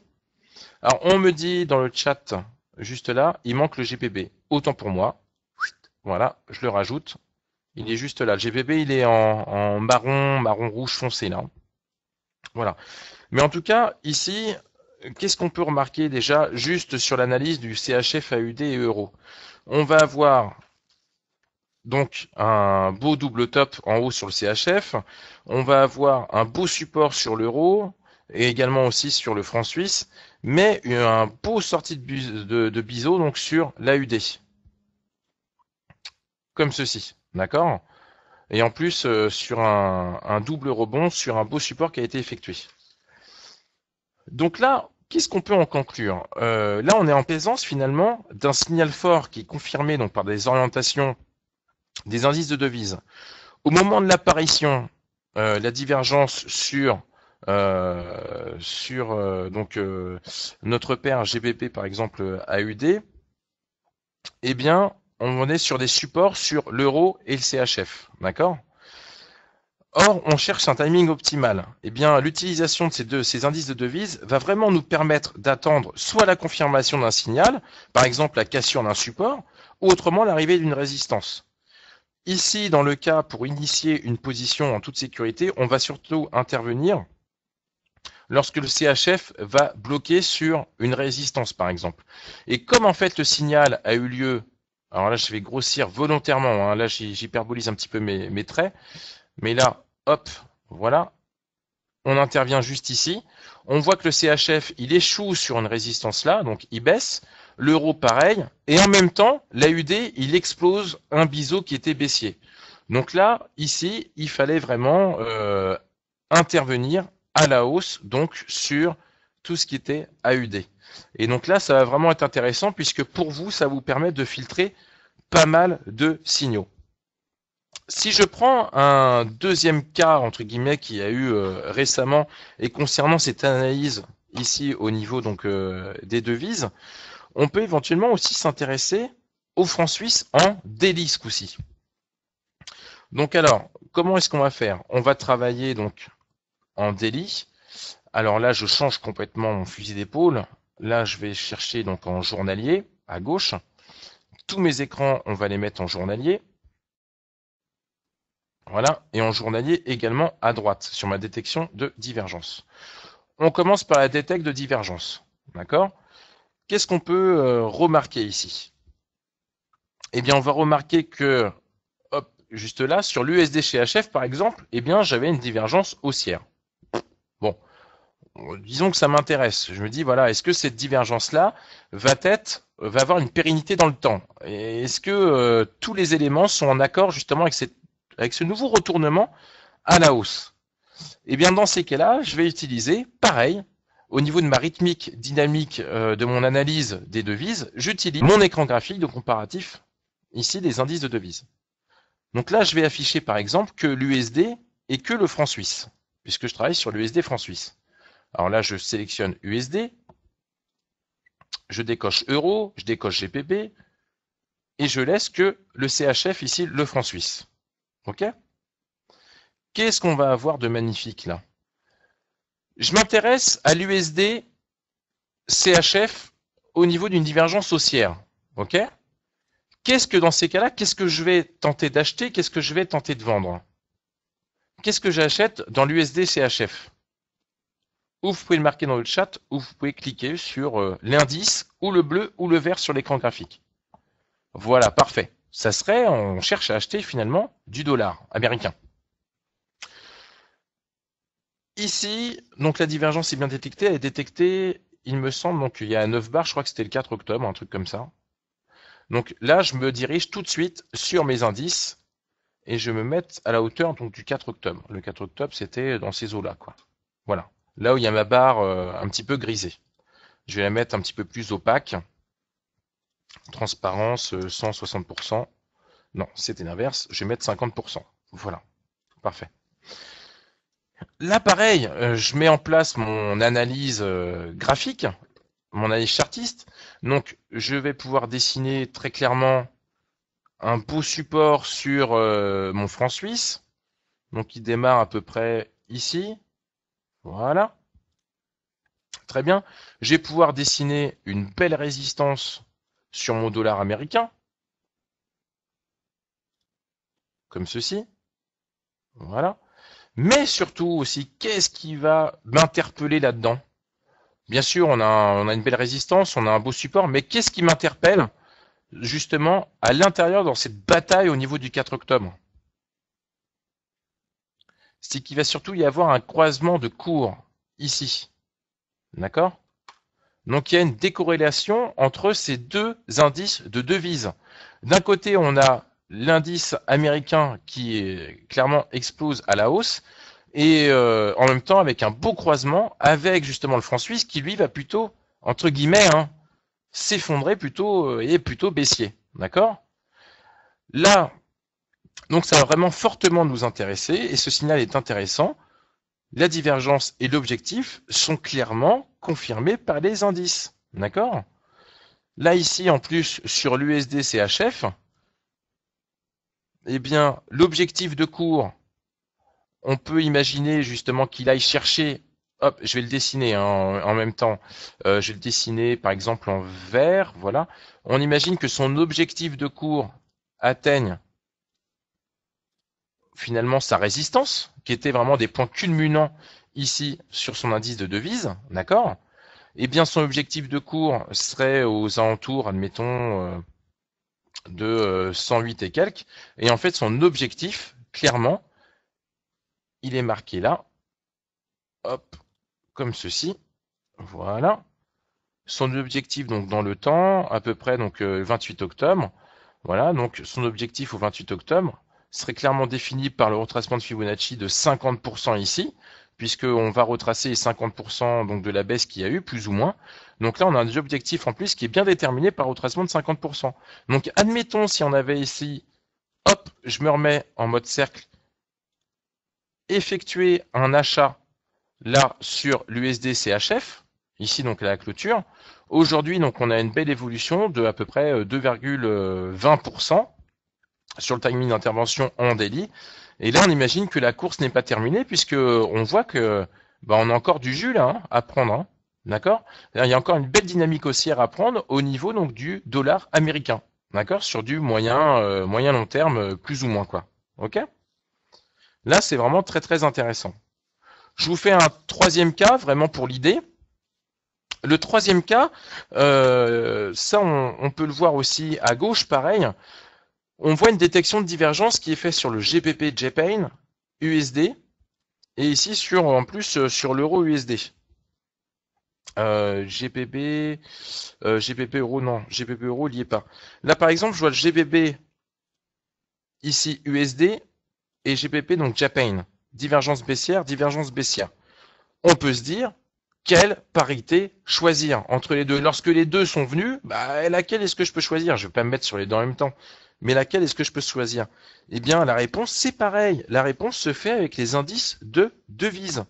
Alors, on me dit dans le chat, juste là, il manque le GPB. Autant pour moi. Voilà, je le rajoute. Il est juste là. Le GPB, il est en, en marron, marron rouge foncé là. Voilà. Mais en tout cas, ici, qu'est-ce qu'on peut remarquer déjà juste sur l'analyse du CHF AUD et euro On va avoir donc un beau double top en haut sur le CHF. On va avoir un beau support sur l'euro et également aussi sur le franc suisse mais un beau sorti de, de, de biseau donc sur l'AUD. Comme ceci, d'accord Et en plus euh, sur un, double rebond sur un beau support qui a été effectué. Donc là, qu'est-ce qu'on peut en conclure euh, Là, on est en présence finalement d'un signal fort qui est confirmé donc par des orientations des indices de devise. Au moment de l'apparition, euh, la divergence sur euh, sur euh, donc euh, notre paire GBP par exemple AUD, eh bien on est sur des supports sur l'euro et le CHF, d'accord Or, on cherche un timing optimal. Eh bien, l'utilisation de ces deux, ces indices de devise va vraiment nous permettre d'attendre soit la confirmation d'un signal, par exemple la cassure d'un support, ou autrement l'arrivée d'une résistance. Ici, dans le cas pour initier une position en toute sécurité, on va surtout intervenir lorsque le CHF va bloquer sur une résistance, par exemple. Et comme en fait le signal a eu lieu, alors là je vais grossir volontairement, hein, là j'hyperbolise un petit peu mes, traits, mais là, hop, voilà, on intervient juste ici, on voit que le CHF il échoue sur une résistance là, donc il baisse, l'euro pareil, et en même temps, l'AUD il explose un biseau qui était baissier. Donc là, ici, il fallait vraiment euh, intervenir à la hausse, donc sur tout ce qui était AUD. Et donc là, ça va vraiment être intéressant puisque pour vous, ça vous permet de filtrer pas mal de signaux. Si je prends un deuxième cas, entre guillemets, qui a eu euh, récemment et concernant cette analyse ici au niveau donc euh, des devises, on peut éventuellement aussi s'intéresser au franc suisse en délice aussi. Donc alors, comment est-ce qu'on va faire On va travailler donc en délit. Alors là, je change complètement mon fusil d'épaule. Là, je vais chercher donc en journalier à gauche. Tous mes écrans, on va les mettre en journalier. Voilà, et en journalier également à droite sur ma détection de divergence. On commence par la détecte de divergence. D'accord Qu'est-ce qu'on peut euh, remarquer ici Eh bien, on va remarquer que, hop, juste là, sur l'USD chez par exemple, eh bien, j'avais une divergence haussière disons que ça m'intéresse. Je me dis voilà, est-ce que cette divergence là va être va avoir une pérennité dans le temps Est-ce que euh, tous les éléments sont en accord justement avec avec ce nouveau retournement à la hausse Eh bien dans ces cas-là, je vais utiliser pareil au niveau de ma rythmique dynamique euh, de mon analyse des devises, j'utilise mon écran graphique de comparatif ici des indices de devises. Donc là, je vais afficher par exemple que l'USD et que le franc suisse, puisque je travaille sur l'USD franc suisse. Alors là, je sélectionne USD, je décoche euro, je décoche GBP » et je laisse que le CHF ici, le franc suisse. OK Qu'est-ce qu'on va avoir de magnifique là Je m'intéresse à l'USD CHF au niveau d'une divergence haussière. OK Qu'est-ce que dans ces cas-là, qu'est-ce que je vais tenter d'acheter Qu'est-ce que je vais tenter de vendre Qu'est-ce que j'achète dans l'USD CHF ou vous pouvez le marquer dans le chat, ou vous pouvez cliquer sur euh, l'indice, ou le bleu, ou le vert sur l'écran graphique. Voilà, parfait. Ça serait, on cherche à acheter finalement du dollar américain. Ici, donc la divergence est bien détectée, elle est détectée, il me semble, donc il y a 9 bars, je crois que c'était le 4 octobre, un truc comme ça. Donc là, je me dirige tout de suite sur mes indices et je me mets à la hauteur donc, du 4 octobre. Le 4 octobre, c'était dans ces eaux-là, quoi. Voilà là où il y a ma barre euh, un petit peu grisée. Je vais la mettre un petit peu plus opaque. Transparence 160%. Euh, non, c'était l'inverse. Je vais mettre 50%. Voilà. Parfait. Là, pareil, euh, je mets en place mon analyse graphique, mon analyse chartiste. Donc, je vais pouvoir dessiner très clairement un beau support sur mon franc suisse. Donc, il démarre à peu près ici. Voilà. Très bien. J'ai pouvoir dessiner une belle résistance sur mon dollar américain. Comme ceci. Voilà. Mais surtout aussi, qu'est-ce qui va m'interpeller là-dedans Bien sûr, on a, on a, une belle résistance, on a un beau support, mais qu'est-ce qui m'interpelle justement à l'intérieur dans cette bataille au niveau du 4 octobre c'est qu'il va surtout y avoir un croisement de cours ici. D'accord Donc il y a une décorrélation entre ces deux indices de devise. D'un côté, on a l'indice américain qui est, clairement explose à la hausse, et euh, en même temps avec un beau croisement avec justement le franc suisse qui lui va plutôt, entre guillemets, hein, s'effondrer plutôt euh, et plutôt baissier. D'accord Là, donc ça va vraiment fortement nous intéresser et ce signal est intéressant. La divergence et l'objectif sont clairement confirmés par les indices. D'accord Là ici en plus sur l'USD CHF, eh bien l'objectif de cours, on peut imaginer justement qu'il aille chercher hop, je vais le dessiner hein, en, même temps. Euh, je vais le dessiner par exemple en vert, voilà. On imagine que son objectif de cours atteigne finalement sa résistance, qui était vraiment des points culminants ici sur son indice de devise, d'accord Eh bien, son objectif de cours serait aux alentours, admettons, euh, de 108 euh, et quelques. Et en fait, son objectif, clairement, il est marqué là. Hop, comme ceci. Voilà. Son objectif, donc, dans le temps, à peu près, donc, 28 euh, octobre. Voilà, donc, son objectif au 28 octobre, serait clairement défini par le retracement de Fibonacci de 50% ici, puisqu'on va retracer les 50% donc de la baisse qu'il y a eu, plus ou moins. Donc là, on a un objectif en plus qui est bien déterminé par le retracement de 50%. Donc admettons si on avait ici, hop, je me remets en mode cercle, effectuer un achat là sur l'USD CHF, ici donc à la clôture. Aujourd'hui, donc on a une belle évolution de à peu près 2,20%. Euh, sur le timing d'intervention en délit. Et là, on imagine que la course n'est pas terminée puisque on voit que bah, on a encore du jus là hein, à prendre. Hein. D'accord Il y a encore une belle dynamique haussière à prendre au niveau donc du dollar américain. D'accord Sur du moyen, euh, moyen long terme, euh, plus ou moins quoi. Ok Là, c'est vraiment très très intéressant. Je vous fais un troisième cas, vraiment pour l'idée. Le troisième cas, euh, ça on, peut le voir aussi à gauche, pareil on voit une détection de divergence qui est faite sur le GPP Japan, USD et ici sur en plus euh, sur l'euro USD. Euh, GBP euh, euro non GBP euro il n'y est pas. Là par exemple je vois le GBP ici USD et GPP, donc Japan divergence baissière divergence baissière. On peut se dire quelle parité choisir entre les deux. Lorsque les deux sont venus, bah, laquelle est-ce que je peux choisir Je ne vais pas me mettre sur les deux en même temps mais laquelle est-ce que je peux choisir Eh bien, la réponse, c'est pareil. La réponse se fait avec les indices de devise.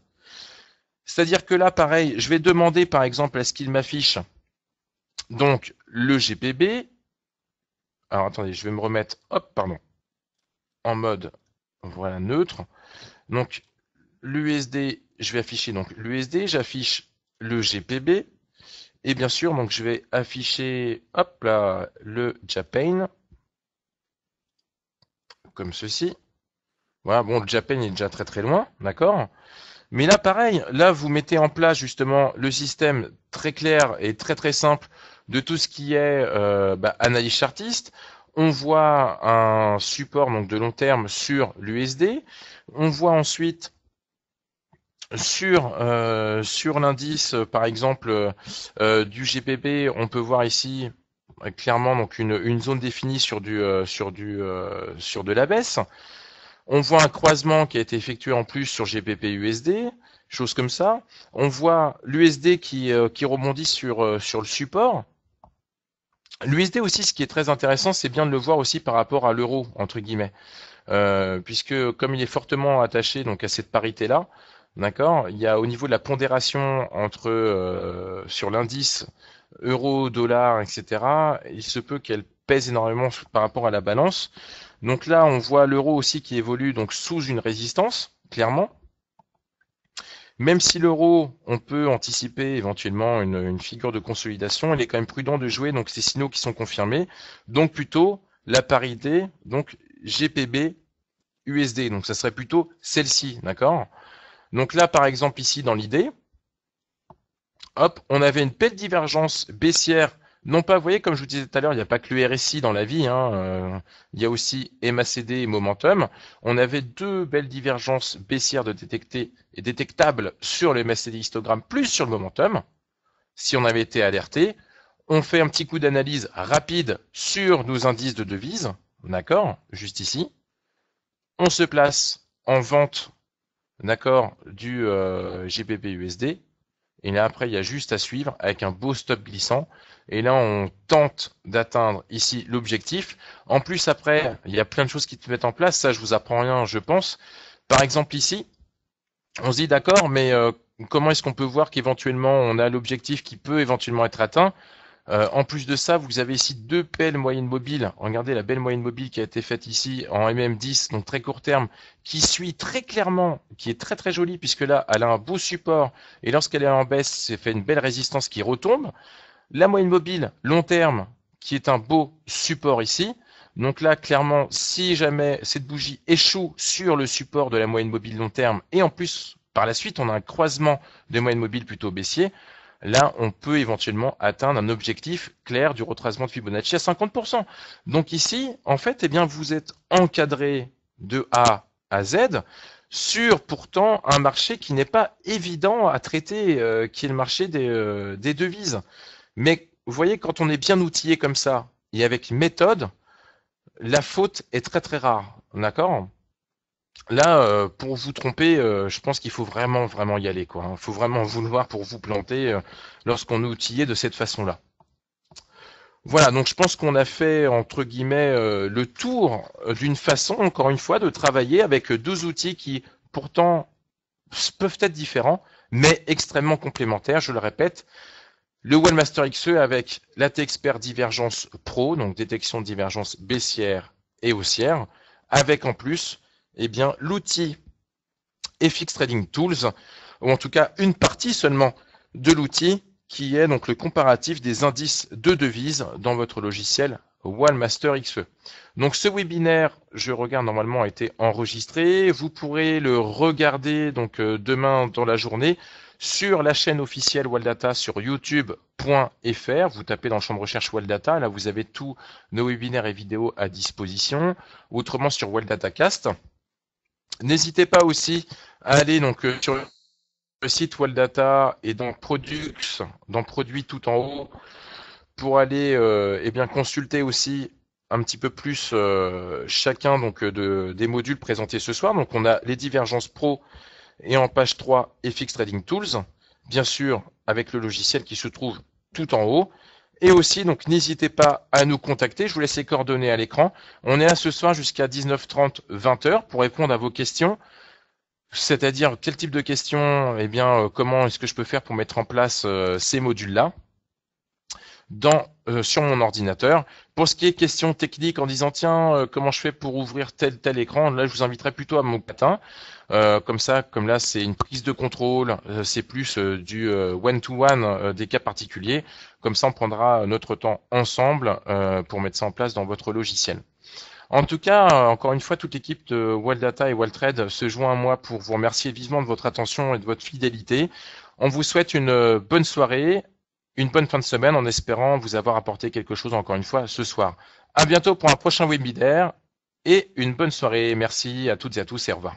C'est-à-dire que là, pareil, je vais demander, par exemple, à ce qu'il m'affiche donc le GPB. Alors, attendez, je vais me remettre, hop, pardon, en mode, voilà, neutre. Donc, l'USD, je vais afficher donc l'USD, j'affiche le GPB, et bien sûr, donc je vais afficher, hop là, le Japan comme ceci. Voilà, bon, le Japan est déjà très très loin, d'accord Mais là, pareil, là, vous mettez en place justement le système très clair et très très simple de tout ce qui est euh, bah, analyse chartiste. On voit un support donc de long terme sur l'USD. On voit ensuite sur, euh, sur l'indice, par exemple, euh, du GPP, on peut voir ici euh, clairement donc une, zone définie sur du euh, sur du euh, sur de la baisse. On voit un croisement qui a été effectué en plus sur gpp USD, chose comme ça. On voit l'USD qui, qui rebondit sur sur le support. L'USD aussi, ce qui est très intéressant, c'est bien de le voir aussi par rapport à l'euro entre guillemets, puisque comme il est fortement attaché donc à cette parité là, d'accord, il y a au niveau de la pondération entre sur l'indice euro, dollar, etc., il se peut qu'elle pèse énormément par rapport à la balance. Donc là, on voit l'euro aussi qui évolue donc sous une résistance, clairement. Même si l'euro, on peut anticiper éventuellement une, figure de consolidation, il est quand même prudent de jouer donc ces signaux qui sont confirmés. Donc plutôt la parité, donc GPB USD. Donc ça serait plutôt celle-ci, d'accord Donc là, par exemple, ici dans l'idée, hop, on avait une belle divergence baissière. Non pas, vous voyez, comme je vous disais tout à l'heure, il n'y a pas que le RSI dans la vie, hein, euh, il y a aussi MACD et Momentum. On avait deux belles divergences baissières de détecter et détectables sur le MACD histogramme plus sur le Momentum. Si on avait été alerté, on fait un petit coup d'analyse rapide sur nos indices de devises, d'accord, juste ici. On se place en vente, d'accord, du euh, GBPUSD. Et là, après, il y a juste à suivre avec un beau stop glissant. Et là, on tente d'atteindre ici l'objectif. En plus, après, il y a plein de choses qui te mettent en place. Ça, je vous apprends rien, je pense. Par exemple, ici, on se dit d'accord, mais euh, comment est-ce qu'on peut voir qu'éventuellement on a l'objectif qui peut éventuellement être atteint euh, en plus de ça, vous avez ici deux belles moyennes mobiles. Regardez la belle moyenne mobile qui a été faite ici en MM10, donc très court terme, qui suit très clairement, qui est très très jolie, puisque là, elle a un beau support, et lorsqu'elle est en baisse, c'est fait une belle résistance qui retombe. La moyenne mobile long terme, qui est un beau support ici. Donc là, clairement, si jamais cette bougie échoue sur le support de la moyenne mobile long terme, et en plus, par la suite, on a un croisement de moyennes mobiles plutôt baissier, là, on peut éventuellement atteindre un objectif clair du retracement de Fibonacci à 50%. Donc ici, en fait, eh bien, vous êtes encadré de A à Z sur pourtant un marché qui n'est pas évident à traiter, euh, qui est le marché des, euh, des devises. Mais vous voyez, quand on est bien outillé comme ça et avec méthode, la faute est très très rare. D'accord Là, euh, pour vous tromper, euh, je pense qu'il faut vraiment, vraiment y aller. Il hein. faut vraiment vouloir pour vous planter euh, lorsqu'on est outillé de cette façon-là. Voilà, donc je pense qu'on a fait, entre guillemets, le tour d'une façon, encore une fois, de travailler avec deux outils qui, pourtant, peuvent être différents, mais extrêmement complémentaires, je le répète. Le Wellmaster XE avec t expert Divergence Pro, donc détection de divergence baissière et haussière, avec en plus eh bien, l'outil FX Trading Tools, ou en tout cas une partie seulement de l'outil, qui est donc le comparatif des indices de devises dans votre logiciel Wallmaster XE. Donc ce webinaire, je regarde normalement a été enregistré. Vous pourrez le regarder donc euh, demain dans la journée sur la chaîne officielle Waldata sur youtube.fr. Vous tapez dans le champ de recherche Waldata, là vous avez tous nos webinaires et vidéos à disposition. Autrement sur WaldataCast. N'hésitez pas aussi à aller donc euh, sur le site Waldata et dans Products, dans Produits tout en haut, pour aller euh, eh bien consulter aussi un petit peu plus euh, chacun des modules présentés ce soir. Donc on a les divergences pro et en page 3 FX Trading Tools, bien sûr avec le logiciel qui se trouve tout en haut. Et aussi, donc n'hésitez pas à nous contacter. Je vous laisse les coordonnées à l'écran. On est là ce soir jusqu'à 19h30, 20h pour répondre à vos questions. C'est-à-dire quel type de questions Eh bien, euh, comment est-ce que je peux faire pour mettre en place euh, ces modules-là euh, sur mon ordinateur. Pour ce qui est question technique, en disant tiens euh, comment je fais pour ouvrir tel tel écran, là je vous inviterai plutôt à mon patin. Euh, comme ça, comme là c'est une prise de contrôle, c'est plus du one to one des cas particuliers. Comme ça on prendra notre temps ensemble pour mettre ça en place dans votre logiciel. En tout cas, encore une fois, toute l'équipe de Data et Wildtrade se joint à moi pour vous remercier vivement de votre attention et de votre fidélité. On vous souhaite une bonne soirée, une bonne fin de semaine en espérant vous avoir apporté quelque chose encore une fois ce soir. À bientôt pour un prochain webinaire et une bonne soirée. Merci à toutes et à tous et au revoir.